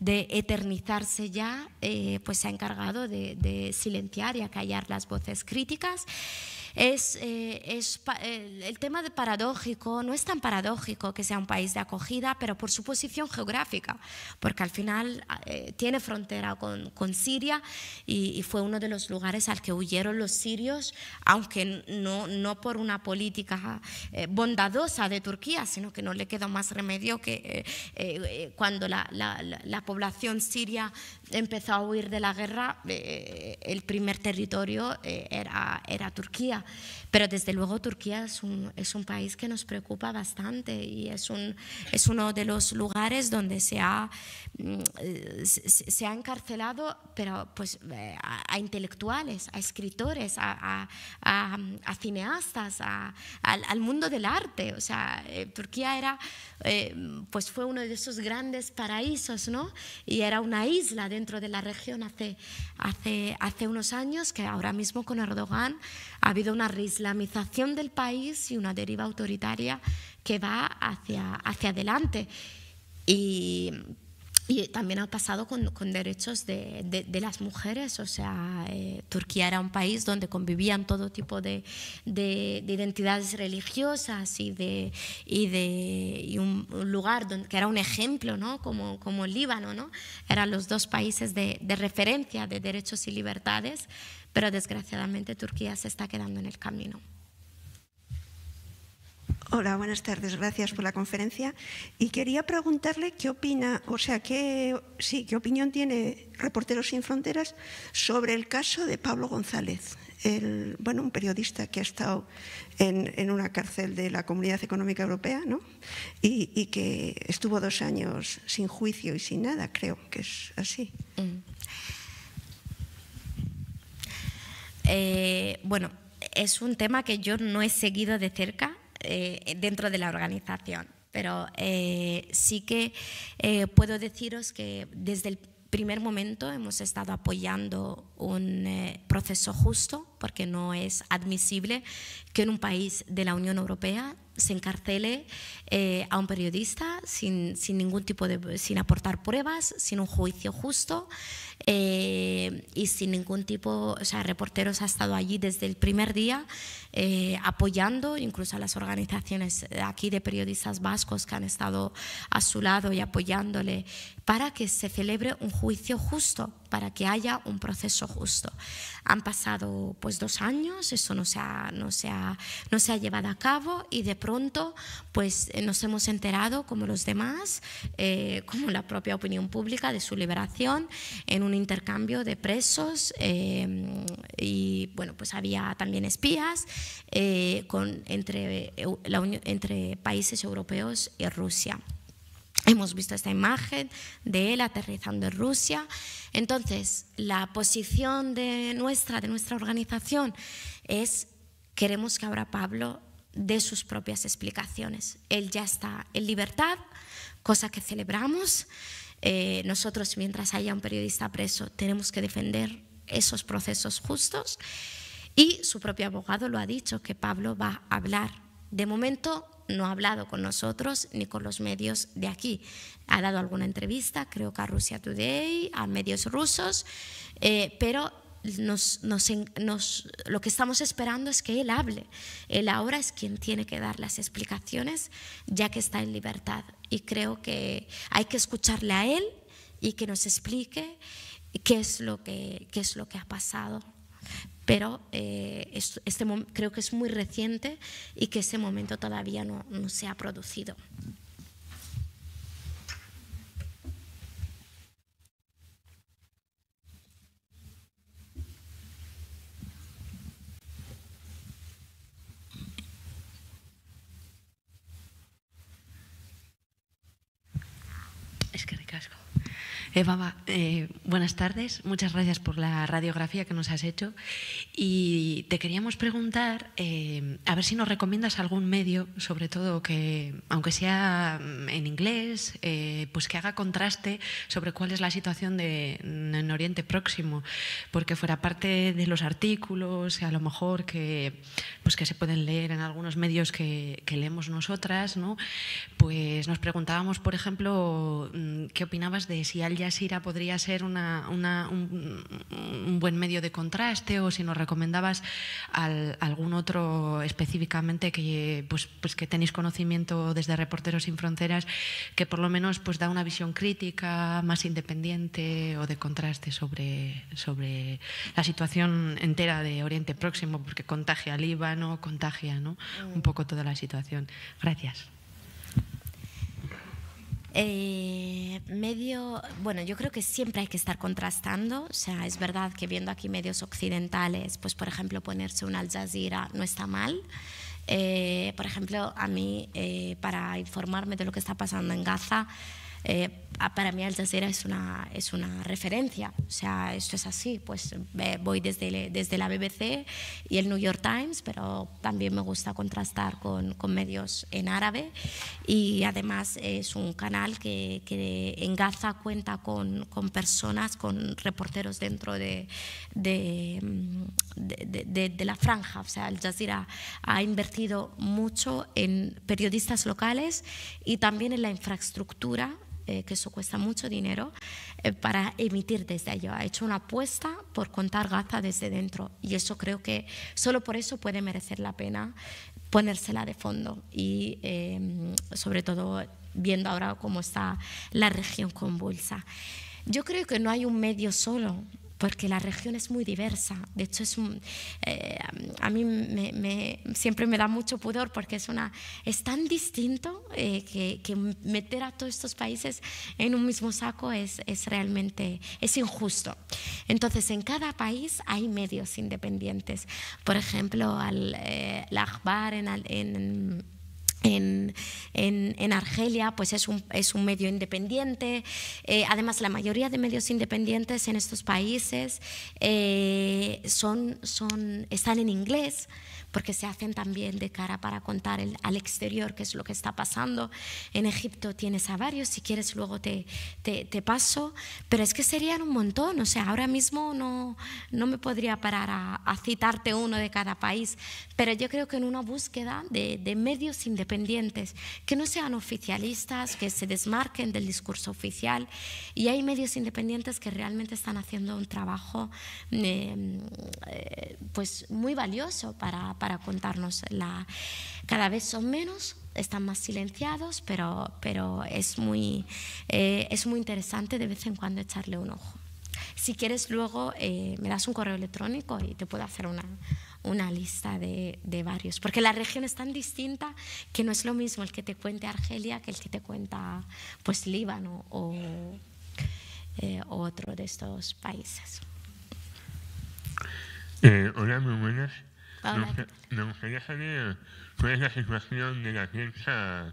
de eternizarse ya, eh, pues se ha encargado de, de silenciar y acallar las voces críticas. Es, eh, el, tema de paradójico no es tan paradójico que sea un país de acogida, pero por su posición geográfica, porque al final eh, tiene frontera con, Siria y, fue uno de los lugares al que huyeron los sirios, aunque no, no por una política eh, bondadosa de Turquía, sino que no le quedó más remedio que cuando la, población siria empezó a huir de la guerra, el primer territorio era, era Turquía. Yeah. Pero desde luego Turquía es un, es un país que nos preocupa bastante y es, un, es uno de los lugares donde se ha, mm, se ha encarcelado pero pues, eh, a, intelectuales, a escritores, a, a, cineastas, al, mundo del arte. O sea, eh, Turquía era, eh, pues fue uno de esos grandes paraísos, ¿no? Y era una isla dentro de la región hace, hace, hace unos años que ahora mismo con Erdogan ha habido una risa islamización del país y una deriva autoritaria que va hacia, hacia adelante. Y, también ha pasado con, derechos de, las mujeres, o sea, eh, Turquía era un país donde convivían todo tipo de, identidades religiosas y de, de un, lugar que era un ejemplo, ¿no? Como, Líbano, ¿no? Eran los dos países de referencia de derechos y libertades pero desgraciadamente Turquía se está quedando en el camino. Hola, buenas tardes. Gracias por la conferencia. Y quería preguntarle qué opina, o sea, qué, sí, qué opinión tiene Reporteros sin Fronteras sobre el caso de Pablo González, bueno, un periodista que ha estado en, una cárcel de la Comunidad Económica Europea, ¿no? Y, que estuvo dos años sin juicio y sin nada, creo que es así. Mm. Eh, bueno, es un tema que yo no he seguido de cerca eh, dentro de la organización, pero eh, sí que puedo deciros que desde el primer momento hemos estado apoyando un eh, proceso justo, porque no es admisible que en un país de la Unión Europea se encarcele eh, a un periodista sin, sin, ningún tipo de sin aportar pruebas, sin un juicio justo eh, y sin ningún tipo, o sea, reporteros ha estado allí desde el primer día apoyando incluso a las organizaciones aquí de periodistas vascos que han estado a su lado y apoyándole para que se celebre un juicio justo para que haya un proceso justo. Han pasado pues dos años, eso no se ha, no se ha, llevado a cabo y de pronto pues eh, nos hemos enterado, como los demás, eh, como la propia opinión pública, de su liberación en un intercambio de presos eh, y bueno, pues había también espías con, entre, entre países europeos y Rusia. Hemos visto esta imagen de él aterrizando en Rusia. Entonces, la posición de nuestra, de nuestra organización, es queremos que ahora Pablo dé sus propias explicaciones. Él ya está en libertad, cosa que celebramos. Eh, nosotros, mientras haya un periodista preso, tenemos que defender esos procesos justos. Y su propio abogado lo ha dicho, que Pablo va a hablar. De momento no ha hablado con nosotros ni con los medios de aquí. Ha dado alguna entrevista, creo que a Rusia Today, a medios rusos, eh, pero nos, lo que estamos esperando es que él hable. Él ahora es quien tiene que dar las explicaciones, ya que está en libertad. Y creo que hay que escucharle a él y que nos explique qué es lo que, qué es lo que ha pasado pero eh, este, creo que es muy reciente y que ese momento todavía no se ha producido. Eva, eh, eh, buenas tardes. Muchas gracias por la radiografía que nos has hecho. Y te queríamos preguntar, eh, a ver si nos recomiendas algún medio, sobre todo que, aunque sea mm, en inglés, pues que haga contraste sobre cuál es la situación de, mm, en Oriente Próximo, porque fuera parte de los artículos, a lo mejor que, pues que se pueden leer en algunos medios que, que leemos nosotras, ¿no? pues nos preguntábamos, por ejemplo, mm, qué opinabas de si alguien Jazeera podría ser un, buen medio de contraste o si nos recomendabas algún otro específicamente que, pues, pues, que tenéis conocimiento desde Reporteros sin Fronteras que por lo menos pues, da una visión crítica, más independiente o de contraste sobre, sobre la situación entera de Oriente Próximo porque contagia al Líbano, contagia ¿no? Mm. un poco toda la situación. Gracias. Eh, medio, bueno, yo creo que siempre hay que estar contrastando, o sea, es verdad que viendo aquí medios occidentales, pues por ejemplo ponerse un Al Jazeera no está mal. Eh, por ejemplo, a mí, eh, para informarme de lo que está pasando en Gaza, eh, para mí Al Jazeera es una, es una referencia, o sea, esto es así, pues voy desde, desde la BBC y el New York Times, pero también me gusta contrastar con, con medios en árabe y además es un canal que, que en Gaza cuenta con, con, personas, con reporteros dentro de, de, de, de la franja, o sea, Al Jazeera ha invertido mucho en periodistas locales y también en la infraestructura eh, que eso cuesta mucho dinero, eh, para emitir desde allá. Ha hecho una apuesta por contar Gaza desde dentro y eso creo que solo por eso puede merecer la pena ponérsela de fondo y em, sobre todo viendo ahora cómo está la región convulsa. Yo creo que no hay un medio solo, porque la región es muy diversa. De hecho, es un, eh, a mí me, siempre me da mucho pudor porque es, una, es tan distinto eh, que, meter a todos estos países en un mismo saco es, realmente es injusto. Entonces, en cada país hay medios independientes. Por ejemplo, al, eh, la Akbar en, en en, Argelia, pues es un, es un medio independiente. Eh, además, la mayoría de medios independientes en estos países eh, son, son, están en inglés porque se hacen también de cara para contar al exterior qué es lo que está pasando. En Egipto tienes a varios, si quieres luego te, te, paso, pero es que serían un montón, o sea, ahora mismo no, no me podría parar a, citarte uno de cada país, pero yo creo que en una búsqueda de, de medios independientes que no sean oficialistas, que se desmarquen del discurso oficial, y hay medios independientes que realmente están haciendo un trabajo eh, eh, pues muy valioso para para contarnos la... Cada vez son menos, están más silenciados, pero, pero es, muy, eh, es muy interesante de vez en cuando echarle un ojo. Si quieres, luego eh, me das un correo electrónico y te puedo hacer una, lista de, varios, porque la región es tan distinta que no es lo mismo el que te cuente Argelia que el que te cuenta pues, Líbano o eh, otro de estos países. hola, muy buenas. Me gustaría saber cuál es la situación de la prensa,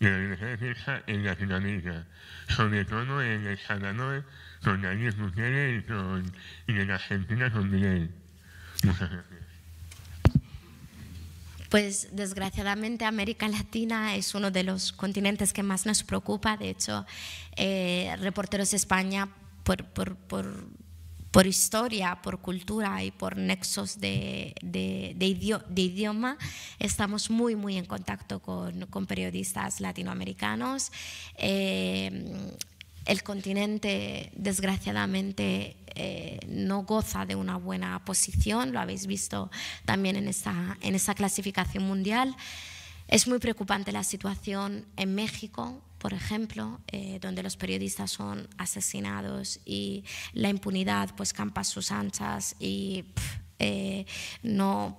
de la libertad de prensa en Latinoamérica, sobre todo en El Salvador, con Daniel Gutiérrez y, con, y en Argentina con Miguel. Muchas gracias. Pues desgraciadamente América Latina es uno de los continentes que más nos preocupa. De hecho, eh, Reporteros España, por, por, por por historia, por cultura y por nexos de, de, idioma, estamos muy, muy en contacto con, periodistas latinoamericanos. Eh, el continente, desgraciadamente, eh, no goza de una buena posición, lo habéis visto también en en esa clasificación mundial. Es muy preocupante la situación en México, por ejemplo, eh, donde los periodistas son asesinados y la impunidad pues campa sus anchas y eh, no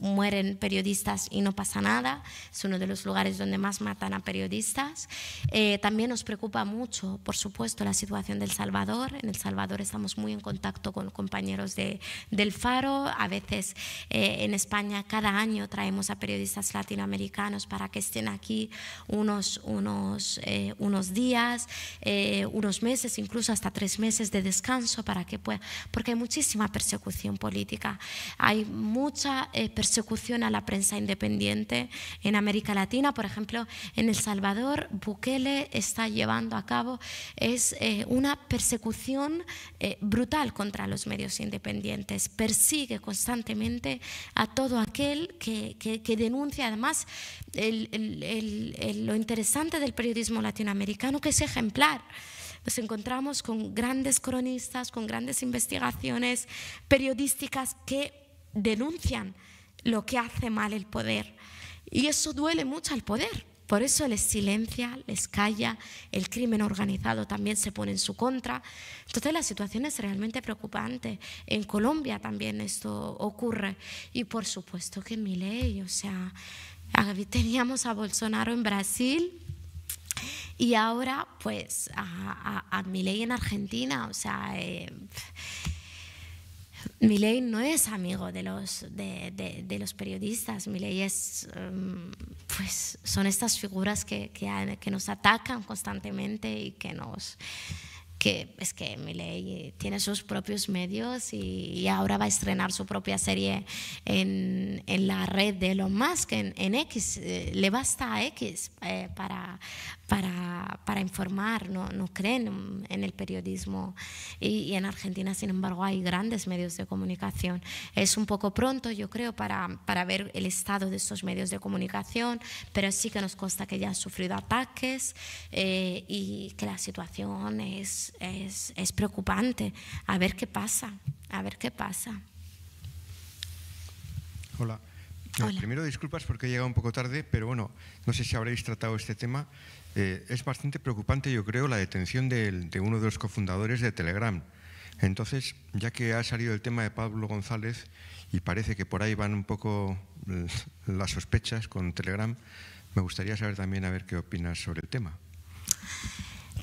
mueren periodistas y no pasa nada. Es uno de los lugares donde más matan a periodistas. Eh, también nos preocupa mucho, por supuesto, la situación del Salvador. En El Salvador estamos muy en contacto con compañeros de, del Faro. A veces eh, en España cada año traemos a periodistas latinoamericanos para que estén aquí unos, unos, unos días, unos meses, incluso hasta tres meses de descanso para que pueda, porque hay muchísima persecución política hay mucha eh, persecución a la prensa independiente en América Latina. Por ejemplo, en El Salvador, Bukele está llevando a cabo es, eh, una persecución eh, brutal contra los medios independientes. Persigue constantemente a todo aquel que, denuncia. Además, lo interesante del periodismo latinoamericano que es ejemplar nos encontramos con grandes cronistas, con grandes investigaciones periodísticas que denuncian lo que hace mal el poder. Y eso duele mucho al poder. Por eso les silencia, les calla, el crimen organizado también se pone en su contra. Entonces la situación es realmente preocupante. En Colombia también esto ocurre. Y por supuesto que mi ley, o sea, teníamos a Bolsonaro en Brasil, y ahora, pues, a, mi ley en Argentina, o sea, eh, mi ley no es amigo de los, de, los periodistas, mi ley es, em, pues, son estas figuras que, que nos atacan constantemente y que nos que es pues, que Miley eh, tiene sus propios medios y, ahora va a estrenar su propia serie en, en la red de los Musk, en, en X. Eh, le basta a X eh, para, para, para, informar, no, creen en el periodismo. Y, en Argentina, sin embargo, hay grandes medios de comunicación. Es un poco pronto, yo creo, para, para ver el estado de estos medios de comunicación, pero sí que nos consta que ya han sufrido ataques y que la situación es es, preocupante. A ver qué pasa, a ver qué pasa. Eh, Hola. Primero disculpas porque he llegado un poco tarde, pero bueno, no sé si habréis tratado este tema. Eh, es bastante preocupante, yo creo, la detención de, de, uno de los cofundadores de Telegram. Entonces, ya que ha salido el tema de Pablo González y parece que por ahí van un poco eh, las sospechas con Telegram, me gustaría saber también a ver qué opinas sobre el tema.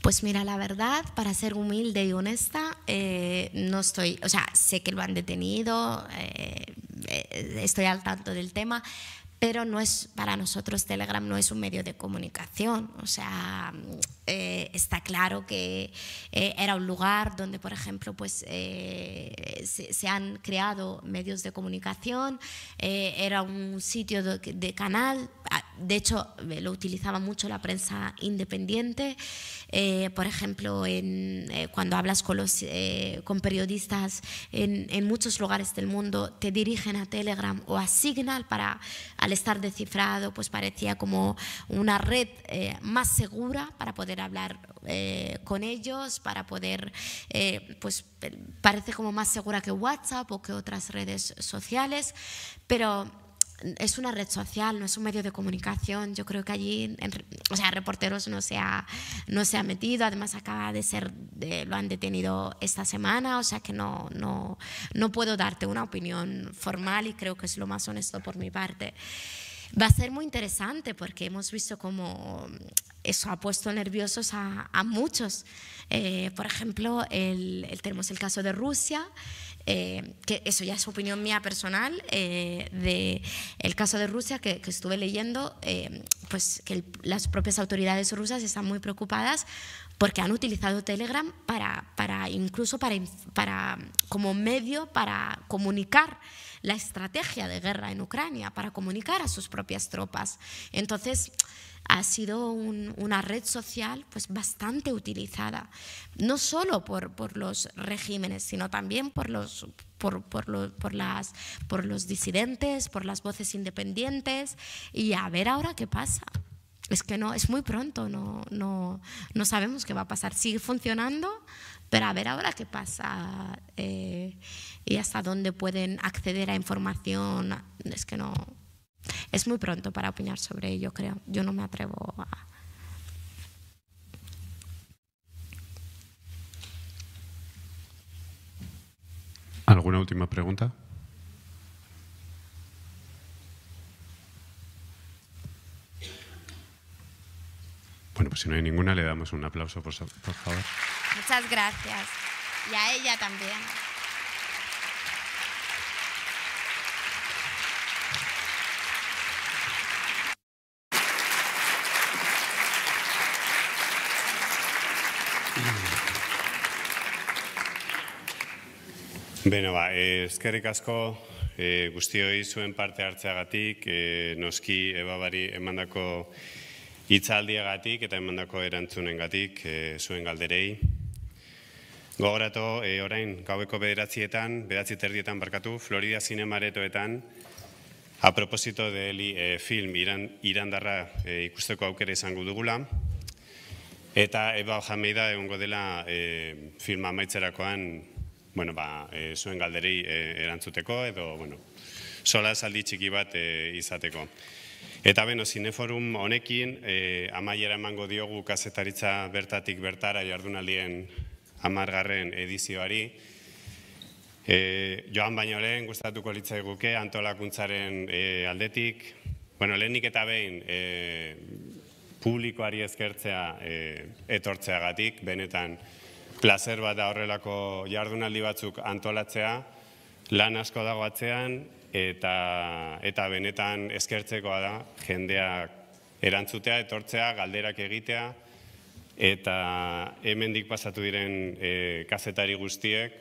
Pues mira, la verdad, para ser humilde y honesta, eh, no estoy, o sea, sé que lo han detenido, eh, eh, estoy al tanto del tema, pero no es para nosotros Telegram no es un medio de comunicación, o sea, está claro que era un lugar donde, por ejemplo, pues se, han creado medios de comunicación, era un sitio de canal Ah, de hecho, eh, lo utilizaba mucho la prensa independiente. Eh, por ejemplo, eh, cuando hablas con, periodistas en, en, muchos lugares del mundo, te dirigen a Telegram o a Signal para, al estar descifrado, pues parecía como una red más segura para poder hablar con ellos, para poder, pues parece como más segura que WhatsApp o que otras redes sociales, pero es una red social, no es un medio de comunicación. Yo creo que allí, o sea, reporteros no se ha, no se ha metido. Además, acaba de ser, lo han detenido esta semana, o sea que no, no, no puedo darte una opinión formal y creo que es lo más honesto por mi parte. Va a ser muy interesante porque hemos visto cómo eso ha puesto nerviosos a, muchos. Eh, por ejemplo, el, tenemos el caso de Rusia. Eh, que eso ya es opinión mía personal, eh, de el caso de Rusia que, estuve leyendo, eh, pues que las propias autoridades rusas están muy preocupadas porque han utilizado Telegram para, para incluso para, para, como medio para comunicar la estrategia de guerra en Ucrania, para comunicar a sus propias tropas. Entonces, ha sido una red social pues, bastante utilizada, no solo por, los regímenes, sino también por los, por, por, las, por los disidentes, por las voces independientes, y a ver ahora qué pasa. Es que no, es muy pronto, no, no, no sabemos qué va a pasar. Sigue funcionando, pero a ver ahora qué pasa eh, y hasta dónde pueden acceder a información. Es que no, es muy pronto para opinar sobre ello, creo. Yo no me atrevo a... ¿Alguna última pregunta? Bueno, pues si no hay ninguna, le damos un aplauso, por, favor. Muchas gracias. Y a ella también. Beno ba, ezkerrik eh, asko eh, guztioi zuen parte hartzeagatik, eh, noski ebabari emandako itzaldiagatik eta emandako erantzunengatik zuen galderei. Gogorato, orain, gaueko bederatzietan, bederatzi terdietan barkatu, Florida Zinemaretoetan, a proposito de heli film irandarra ikusteko aukera izango dugula, eta eba hojameida egongo dela filma film amaitzerakoan bueno, ba, e, zuen galderi e, eh, erantzuteko edo, bueno, sola zaldi txiki bat e, izateko. Eta beno, zineforum honekin, e, amaiera emango diogu kazetaritza bertatik bertara jardunaldien amargarren edizioari. E, joan baino lehen, gustatuko litzai guke, antolakuntzaren e, aldetik. Bueno, lehenik eta behin, e, publikoari ezkertzea e, etortzeagatik, benetan, placer bat da horrelako jardunaldi batzuk antolatzea, lan asko dago atzean, eta, eta benetan eskertzekoa da jendeak erantzutea, etortzea, galderak egitea, eta hemendik pasatu diren e, kazetari guztiek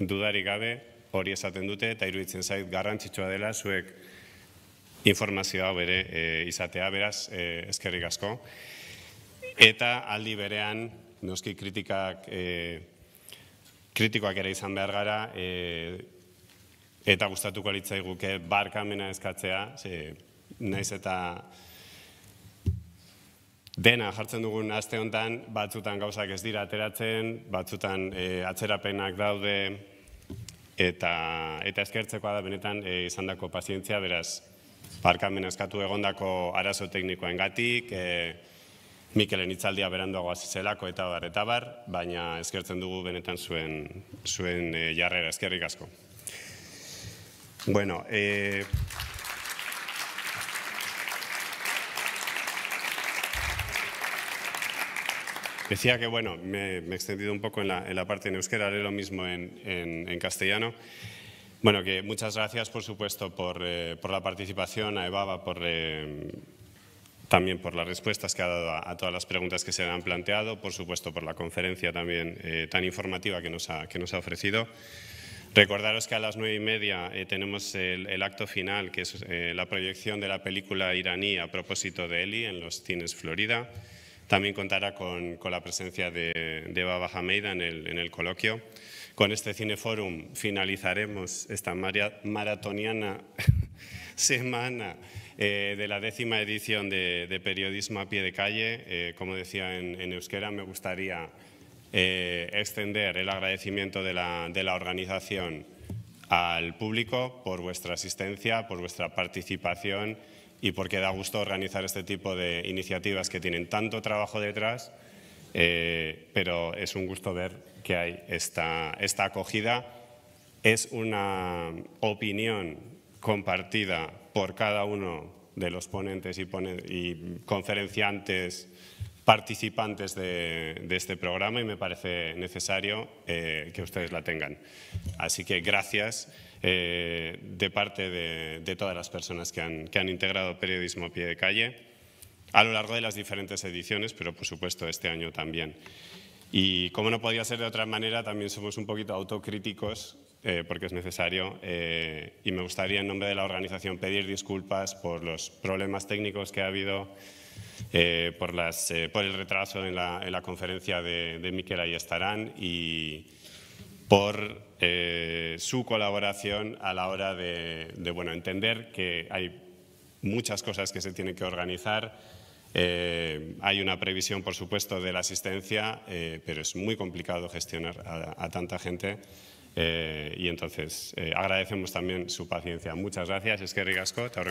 dudarik gabe hori esaten dute eta iruditzen zait garrantzitsua dela zuek informazioa bere e, izatea, beraz, e, eskerrik asko. Eta aldi berean noski kritikak e, kritikoak ere izan behar gara e, eta gustatuko litzai guke barkamena eskatzea, ze naiz eta dena jartzen dugun aste honetan batzutan gauzak ez dira ateratzen, batzutan e, atzerapenak daude eta eta eskertzekoa da benetan e, izandako pazientzia, beraz barkamena eskatu egondako arazo teknikoengatik, eh Miquel hitzaldia verando, aguas zelako eta bar eta baña baina eskertzen dugu benetan zuen, zuen e, jarrera, eskerrik Bueno, eh, Decía que, bueno, me, he extendido un poco en la, parte en euskera, haré lo mismo en, castellano. Bueno, que muchas gracias, por supuesto, por, eh, la participación, a Evaba por, también por las respuestas que ha dado a, todas las preguntas que se han planteado, por supuesto por la conferencia también eh, tan informativa que nos ha, que nos ha ofrecido. Recordaros que a las nueve y media eh, tenemos el, acto final, que es eh, la proyección de la película iraní a propósito de Eli en los cines Florida. También contará con, con la presencia de, de Baba en el, en el, coloquio. Con este cineforum finalizaremos esta maratoniana semana eh, de la décima edición de, Periodismo a pie de calle. Eh, como decía en, euskera, me gustaría eh, extender el agradecimiento de la, organización al público por vuestra asistencia, por vuestra participación y porque da gusto organizar este tipo de iniciativas que tienen tanto trabajo detrás, pero es un gusto ver que hay esta acogida. Es una opinión compartida por cada uno de los ponentes y, y conferenciantes participantes de, este programa y me parece necesario eh, que ustedes la tengan. Así que gracias eh, de parte de, todas las personas que han, que han integrado Periodismo Pie de Calle a lo largo de las diferentes ediciones, pero por supuesto este año también. Y como no podía ser de otra manera, también somos un poquito autocríticos eh, porque es necesario, eh, y me gustaría en nombre de la organización pedir disculpas por los problemas técnicos que ha habido, eh, por, el retraso en la, conferencia de, Miquel ahí estarán y por su colaboración a la hora de, bueno, entender que hay muchas cosas que se tienen que organizar, hay una previsión, por supuesto, de la asistencia, pero es muy complicado gestionar a tanta gente. Eh, y entonces eh, agradecemos también su paciencia. Muchas gracias, es que Rigasco, te